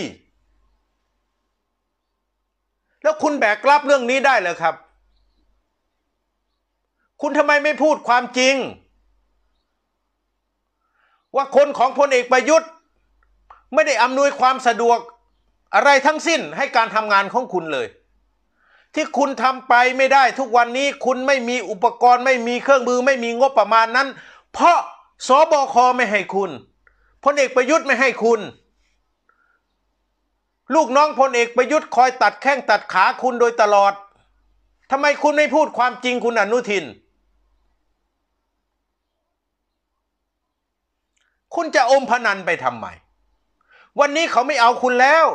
แล้วคุณแบกรับเรื่องนี้ได้เหรอครับ คุณทำไมไม่พูดความจริง ว่าคนของพลเอกประยุทธ์ ไม่ได้อำนวยความสะดวกอะไรทั้งสิ้นให้การทำงานของคุณเลย ที่คุณทำไปไม่ได้ทุกวันนี้คุณไม่มีอุปกรณ์ ไม่มีเครื่องมือไม่มีงบประมาณนั้น เพราะสบคไม่ให้คุณพลเอกประยุทธ์ไม่ให้คุณลูกน้องพลเอกประยุทธ์คอยตัดแข้งตัดขาคุณโดยตลอด ทำไมคุณไม่พูดความจริงคุณอนุทิน คุณจะอมพนันไปทำไม วันนี้เขาไม่เอาคุณแล้ว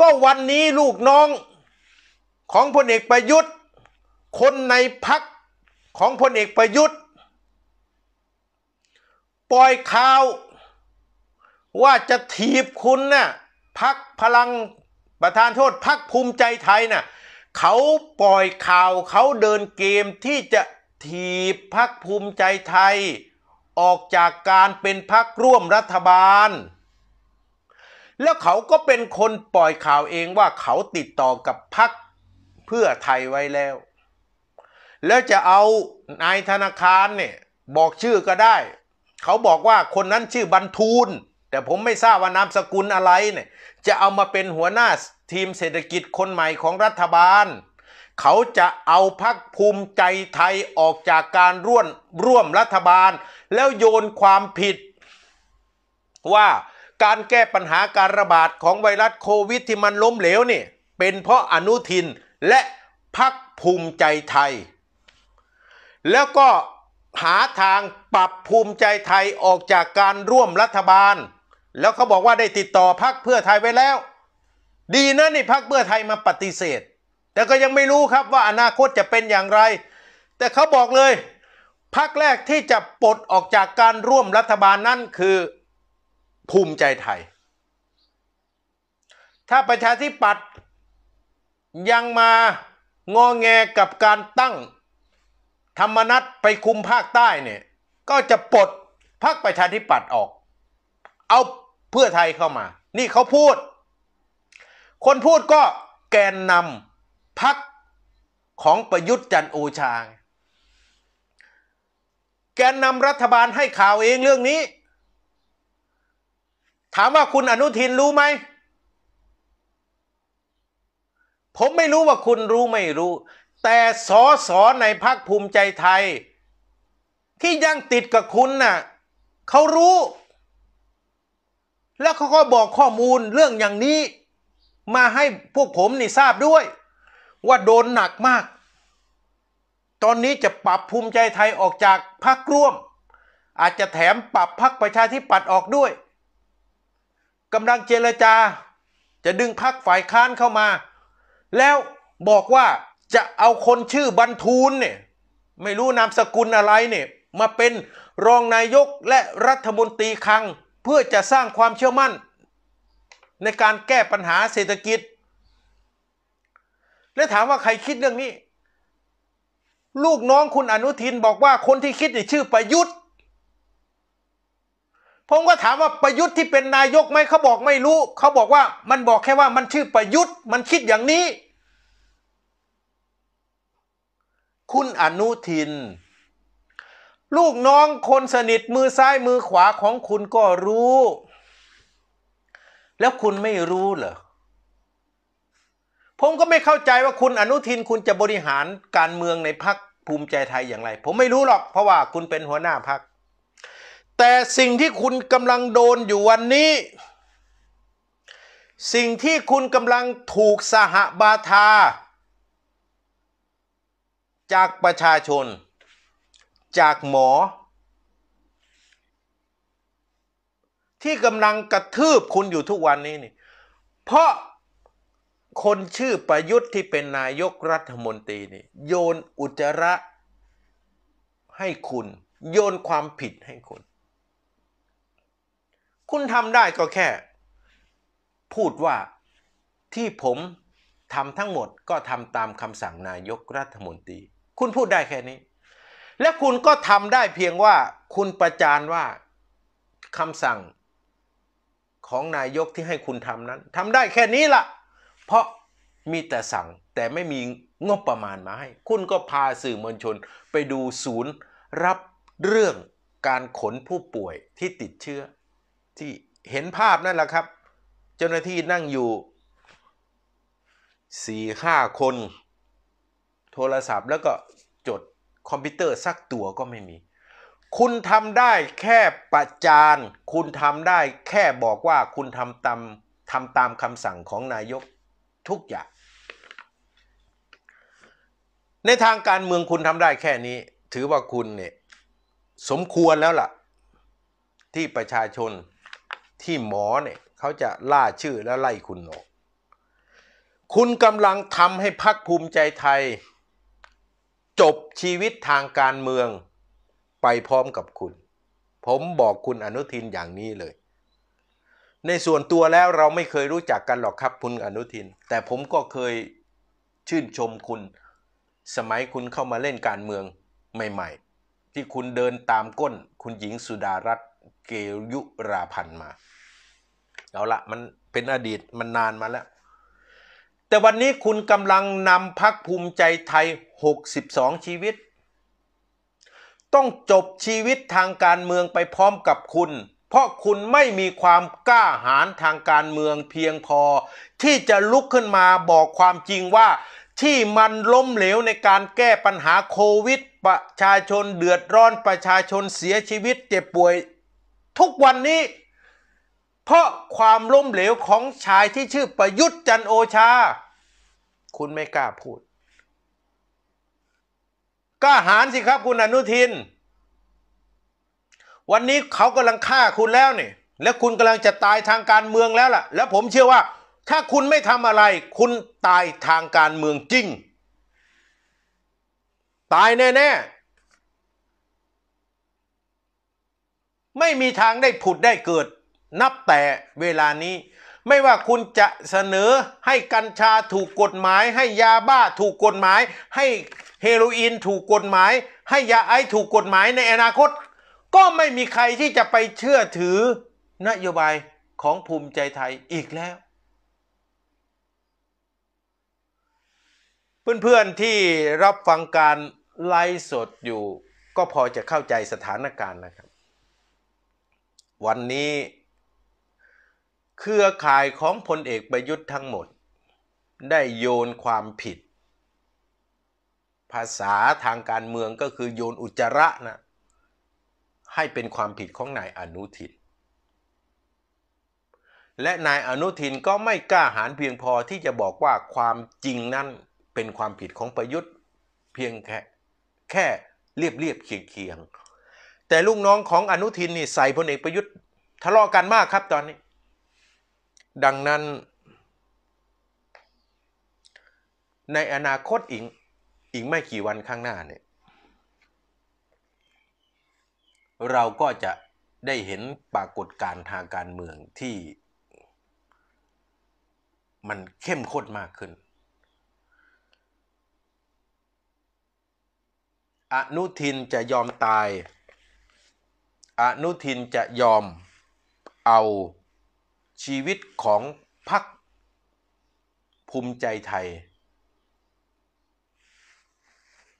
ก็วันนี้ลูกน้องของพลเอกประยุทธ์ คนในพักของพลเอกประยุทธ์ ปล่อยข่าว ว่าจะถีบคุณนะ่ะพักพลังประธานโทษพักภูมิใจไทยนะ่ะเขาปล่อยข่าวเขาเดินเกมที่จะถีบพักภูมิใจไทย ออกจากการเป็นพักร่วมรัฐบาล แล้วเขาก็เป็นคนปล่อยข่าวเองว่าเขาติดต่อกับพักเพื่อไทยไว้แล้ว แล้วจะเอานายธนาคารเนี่ยบอกชื่อก็ได้ เขาบอกว่าคนนั้นชื่อบรรทูลแต่ผมไม่ทราบว่านามสกุลอะไรเนี่ยจะเอามาเป็นหัวหน้าทีมเศรษฐกิจคนใหม่ของรัฐบาล เขาจะเอาพักภูมิใจไทยออกจากการร่วมร่วมรัฐบาล แล้วโยนความผิด ว่าการแก้ปัญหาการระบาดของไวรัสโควิดที่มันล้มเหลวนี่เป็นเพราะอนุทินและพักภูมิใจไทย แล้วก็หาทางปรับภูมิใจไทยออกจากการร่วมรัฐบาลแล้วเขาบอกว่าได้ติดต่อพักเพื่อไทยไว้แล้ว ดีนะนี่พักเพื่อไทยมาปฏิเสธ แต่ก็ยังไม่รู้ครับว่าอนาคตจะเป็นอย่างไร แต่เขาบอกเลยพักแรกที่จะปลดออกจากการร่วมรัฐบาลนั่นคือภูมิใจไทย ถ้าประชาธิปัตย์ยังมางอแงกับการตั้งธรรมนัตไปคุมภาคใต้เนี่ยก็จะปลดพักประชาธิปัตย์ออก เอาเพื่อไทยเข้ามา นี่เขาพูด คนพูดก็แกนนำพักของประยุทธ์จันโอชา แกนนำรัฐบาลให้ข่าวเองเรื่องนี้ ถามว่าคุณอนุทินรู้ไหม ผมไม่รู้ว่าคุณรู้ไม่รู้ แต่สอสอในพักภูมิใจไทย ที่ยังติดกับคุณนะ่ะเขารู้แล้วเขาก็บอกข้อมูลเรื่องอย่างนี้มาให้พวกผมนี่ทราบด้วย ว่าโดนหนักมาก ตอนนี้จะปรับภูมิใจไทยออกจากพรรคร่วม อาจจะแถมปรับพรรคประชาธิปัตย์ออกด้วยกำลังเจรจา จะดึงพรรคฝ่ายค้านเข้ามา แล้วบอกว่าจะเอาคนชื่อบรรทูลเนี่ยไม่รู้นามสกุลอะไรเนี่ย มาเป็นรองนายกและรัฐมนตรีคลังเพื่อจะสร้างความเชื่อมั่น ในการแก้ปัญหาเศรษฐกิจ และถามว่าใครคิดเรื่องนี้ ลูกน้องคุณอนุทินบอกว่าคนที่คิดชื่อประยุทธ์ผมก็ถามว่าประยุทธ์ที่เป็นนายกไหมเขาบอกไม่รู้เขาบอกว่ามันบอกแค่ว่ามันชื่อประยุทธ์ มันคิดอย่างนี้ คุณอนุทินลูกน้องคนสนิทมือซ้ายมือขวาของคุณก็รู้ แล้วคุณไม่รู้เหรอ ผมก็ไม่เข้าใจว่าคุณอนุทินคุณจะบริหารการเมืองในพักภูมิใจไทยอย่างไร ผมไม่รู้หรอก เพราะว่าคุณเป็นหัวหน้าพัก แต่สิ่งที่คุณกำลังโดนอยู่วันนี้ สิ่งที่คุณกำลังถูกสหบาทา จากประชาชนจากหมอ ที่กำลังกระทืบคุณอยู่ทุกวันนี้นี่เพราะคนชื่อประยุทธ์ที่เป็นนายกรัฐมนตรีนี่โยนอุจจาระให้คุณโยนความผิดให้คุณ คุณทำได้ก็แค่ พูดว่าที่ผมทำทั้งหมดก็ทำตามคำสั่งนายกรัฐมนตรี คุณพูดได้แค่นี้และคุณก็ทำได้เพียงว่าคุณประจานว่าคำสั่งของนายกที่ให้คุณทำนั้นทำได้แค่นี้ละ่ะ เพราะมีแต่สั่งแต่ไม่มีงบประมาณมาให้ คุณก็พาสื่อมวลชนไปดูศูนย์รับเรื่องการขนผู้ป่วยที่ติดเชื้อ ที่เห็นภาพนั่นแหละครับ เจ้าหน้าที่นั่งอยู่สี่ห้าคน โทรศัพท์แล้วก็คอมพิวเตอร์สักตัวก็ไม่มี คุณทำได้แค่ประจาน คุณทำได้แค่บอกว่าคุณทำตาม ทำตามคำสั่งของนายกทุกอย่าง ในทางการเมืองคุณทำได้แค่นี้ ถือว่าคุณเนี่ย สมควรแล้วล่ะที่ประชาชนที่หมอเนี่ย เขาจะล่าชื่อแล้วไล่คุณออก คุณกำลังทำให้พักภูมิใจไทยจบชีวิตทางการเมืองไปพร้อมกับคุณ ผมบอกคุณอนุทินอย่างนี้เลย ในส่วนตัวแล้วเราไม่เคยรู้จักกันหรอกครับคุณอนุทิน แต่ผมก็เคยชื่นชมคุณ สมัยคุณเข้ามาเล่นการเมืองใหม่ๆ ที่คุณเดินตามก้นคุณหญิงสุดารัตน์เกยุราพันธ์มา เอาละมันเป็นอดีตมันนานมาแล้วแต่วันนี้คุณกำลังนำพักภูมิใจไทย 62 ชีวิต ต้องจบชีวิตทางการเมืองไปพร้อมกับคุณ เพราะคุณไม่มีความกล้าหาญทางการเมืองเพียงพอ ที่จะลุกขึ้นมาบอกความจริงว่า ที่มันล้มเหลวในการแก้ปัญหาโควิด ประชาชนเดือดร้อนประชาชนเสียชีวิตเจ็บป่วยทุกวันนี้เพราะความล้มเหลวของชายที่ชื่อประยุทธ์ จันโอชา คุณไม่กล้าพูด กล้าหารสิครับคุณอนุทิน วันนี้เขากำลังฆ่าคุณแล้วนี่ และคุณกำลังจะตายทางการเมืองแล้วล่ะ แล้วผมเชื่อว่า ถ้าคุณไม่ทำอะไร คุณตายทางการเมืองจริง ตายแน่ๆ ไม่มีทางได้ผุดได้เกิดนับแต่เวลานี้ไม่ว่าคุณจะเสนอให้กัญชาถูกกฎหมาย ให้ยาบ้าถูกกฎหมาย ให้เฮโรอีนถูกกฎหมาย ให้ยาไอถูกกฎหมายในอนาคต ก็ไม่มีใครที่จะไปเชื่อถือนโยบายของภูมิใจไทยอีกแล้ว เพื่อนๆที่รับฟังการไลฟ์สดอยู่ ก็พอจะเข้าใจสถานการณ์นะครับ วันนี้เครือข่ายของพลเอกประยุทธ์ทั้งหมด ได้โยนความผิด ภาษาทางการเมืองก็คือโยนอุจจาระนะให้เป็นความผิดของนายอนุทินและนายอนุทินก็ไม่กล้าหาญเพียงพอที่จะบอกว่าความจริงนั้นเป็นความผิดของประยุทธ์เพียงแค่แค่เรียบเรียบเคียงเคียงแต่ลูกน้องของอนุทินนี่ใส่พลเอกประยุทธ์ทะเลาะกันมากครับตอนนี้ดังนั้นในอนาคตอีกอีกไม่กี่วันข้างหน้าเนี่ย เราก็จะได้เห็นปรากฏการณ์ทางการเมืองที่มันเข้มข้นมากขึ้น อนุทินจะยอมตาย อนุทินจะยอมเอาชีวิตของพรรคภูมิใจไทย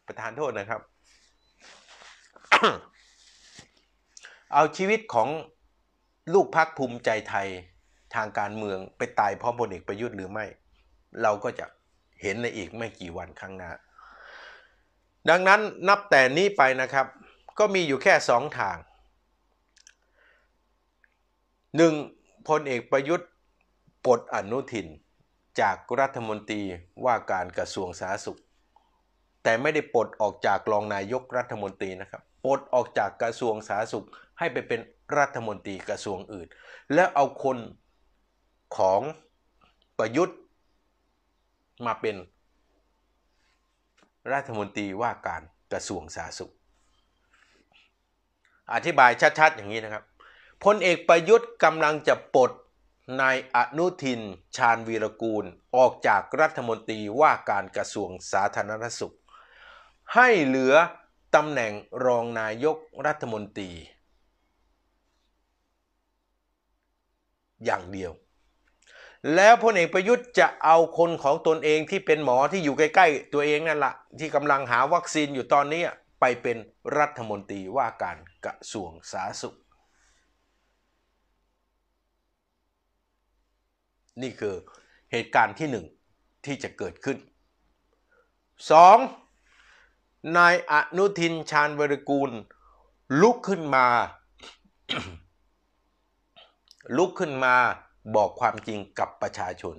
ประธานโทษนะครับ เอาชีวิตของลูกพรรคภูมิใจไทยทางการเมืองไปตายพร้อมพลเอกประยุทธ์หรือไม่ เราก็จะเห็นในอีกไม่กี่วันข้างหน้า ดังนั้นนับแต่นี้ไปนะครับ ก็มีอยู่แค่สองทางหนึ่งพลเอกประยุทธ์ปลดอนุทินจากรัฐมนตรีว่าการกระทรวงสาธารณสุข แต่ไม่ได้ปลดออกจากรองนายกรัฐมนตรีนะครับปลดออกจากกระทรวงสาธารณสุขให้ไปเป็นรัฐมนตรีกระทรวงอื่น แล้วเอาคนของประยุทธ์มาเป็นรัฐมนตรีว่าการกระทรวงสาธารณสุข อธิบายชัดๆอย่างนี้นะครับพลเอกประยุทธ์กำลังจะปลดนายอนุทินชาญวีรกูล ออกจากรัฐมนตรีว่าการกระทรวงสาธารณสุข ให้เหลือตำแหน่งรองนายกรัฐมนตรี อย่างเดียว แล้วพลเอกประยุทธ์จะเอาคนของตนเองที่เป็นหมอที่อยู่ใกล้ๆ ตัวเองนั่นละที่กำลังหาวัคซีนอยู่ตอนนี้ไปเป็นรัฐมนตรีว่าการกระทรวงสาธารณสุขนี่คือเหตุการณ์ที่หนึ่งที่จะเกิดขึ้น 2. นายอนุทินชาญวรกูล ลุกขึ้นมา ลุกขึ้นมาบอกความจริงกับประชาชน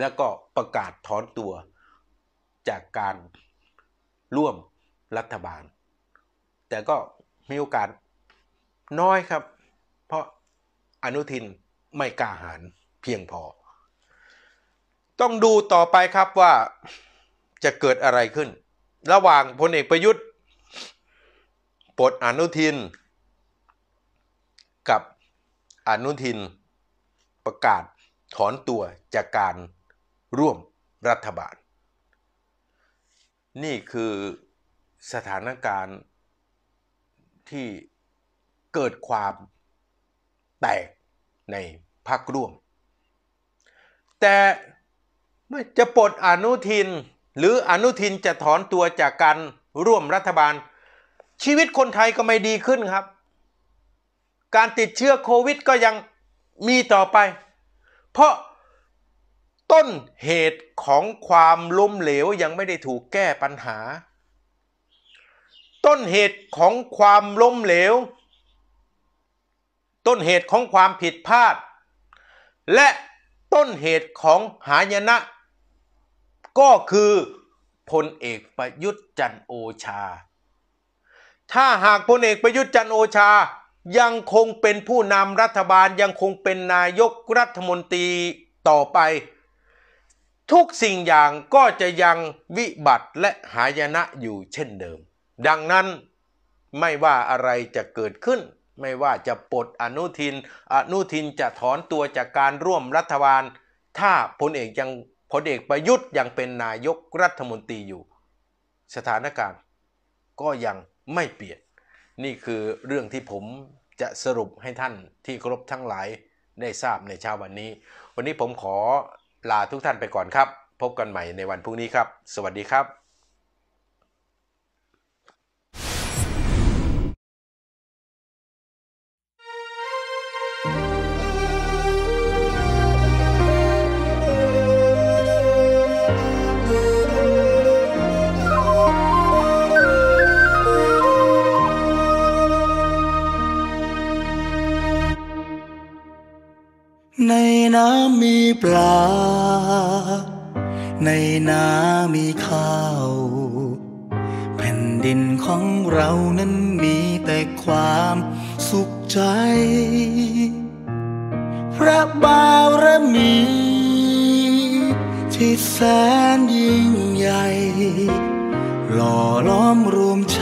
แล้วก็ประกาศถอนตัวจากการร่วมรัฐบาล แต่ก็มีโอกาสน้อยครับ เพราะอนุทินไม่กล้าหาญเพียงพอ ต้องดูต่อไปครับว่าจะเกิดอะไรขึ้น ระหว่างพลเอกประยุทธ์ปลดอนุทินกับอนุทินประกาศถอนตัวจากการร่วมรัฐบาล นี่คือสถานการณ์ที่เกิดความแตก ในพรรคร่วมแต่จะปลดอนุทินหรืออนุทินจะถอนตัวจากการร่วมรัฐบาล ชีวิตคนไทยก็ไม่ดีขึ้นครับ การติดเชื้อโควิดก็ยังมีต่อไป เพราะต้นเหตุของความล้มเหลวยังไม่ได้ถูกแก้ปัญหา ต้นเหตุของความล้มเหลว ต้นเหตุของความผิดพลาด และต้นเหตุของหายนะก็คือพลเอกประยุทธ์จันโอชา ถ้าหากพลเอกประยุทธ์จันโอชายังคงเป็นผู้นำรัฐบาลยังคงเป็นนายกรัฐมนตรีต่อไป ทุกสิ่งอย่างก็จะยังวิบัติและหายนะอยู่เช่นเดิม ดังนั้นไม่ว่าอะไรจะเกิดขึ้นไม่ว่าจะปลดอนุทิน อนุทินจะถอนตัวจากการร่วมรัฐบาล ถ้าพลเอกยังพลเอกประยุทธ์ ยังเป็นนายกรัฐมนตรีอยู่ สถานการณ์ ก็ยังไม่เปลี่ยน นี่คือเรื่องที่ผมจะสรุปให้ท่านที่ครบทั้งหลายได้ทราบในเช้าวันนี้ วันนี้ผมขอลาทุกท่านไปก่อนครับ พบกันใหม่ในวันพรุ่งนี้ครับ สวัสดีครับน้ำมีปลาในน้ำมีข้าวแผ่นดินของเรานั้นมีแต่ความสุขใจ พระบารมีที่แสนยิ่งใหญ่ หล่อล้อมรวมใจ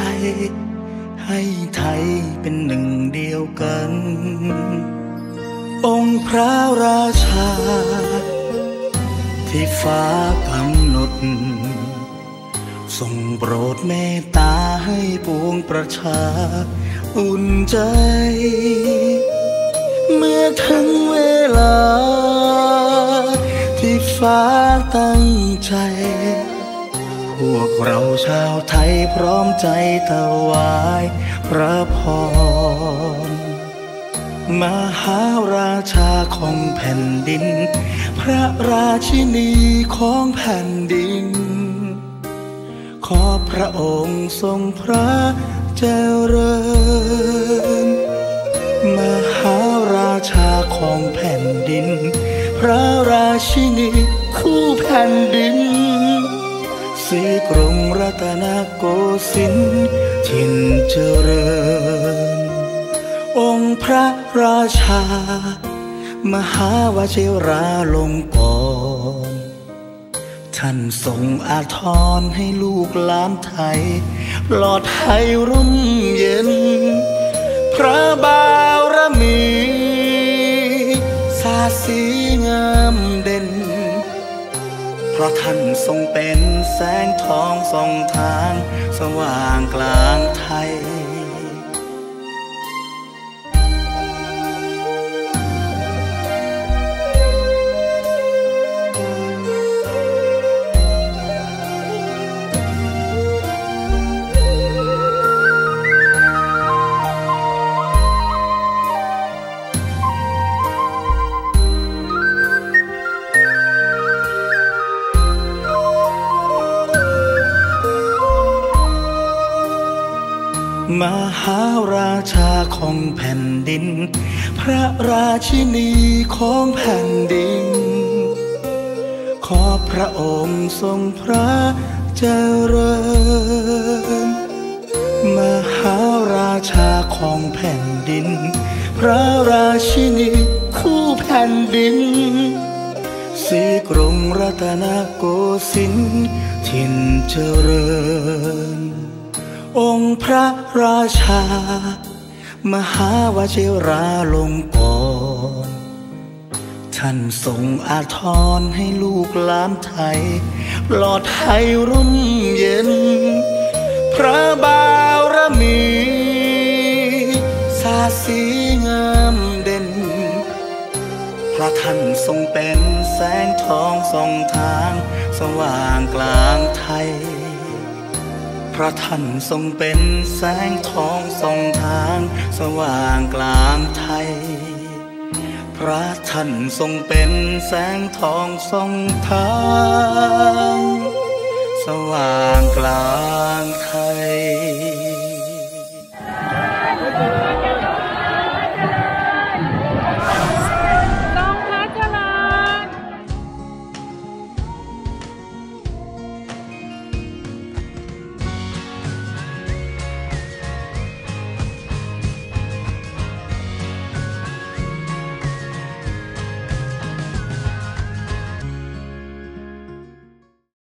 ให้ไทยเป็นหนึ่งเดียวกันองค์พระราชาที่ฟ้ากำหนดทรงโปรดเมตตาให้ปวงประชาอุ่นใจ เมื่อถึงเวลาที่ฟ้าตั้งใจ พวกเราชาวไทยพร้อมใจถวายพระพรมหาราชาของแผ่นดิน พระราชินีของแผ่นดิน ขอพระองค์ทรงพระเจริญ มหาราชาของแผ่นดิน พระราชินีคู่แผ่นดินสีกรุงรัตนโกสินทร์ทินเจริญองค์พระราชา มหาวชิราลงกร ท่านทรงอาทรให้ลูกหลานไทยหลอดไทยร่มเย็น พระบารมี สาสีงามเด่น เพราะท่านทรงเป็นแสงทองส่องทาง สว่างกลางไทยมหาราชาของแผ่นดิน พระราชินีของแผ่นดิน ขอพระองค์ทรงพระเจริญมหาราชาของแผ่นดิน พระราชินีคู่แผ่นดินสีกรุงรัตนโกสินทร์ทินเจริญองค์พระราชา มหาวชิราลงกร ท่านทรงอาทรให้ลูกล้านไทยหลอดภัยรุ่มเย็น พระบารมี สาสีงามเด่น พระท่านทรงเป็นแสงทองส่องทาง สว่างกลางไทยระท่านทรงเป็นแสงทองส่องทาง สว่างกลางไทย พระท่านทรงเป็นแสงทองส่องทางสว่างกลางไทย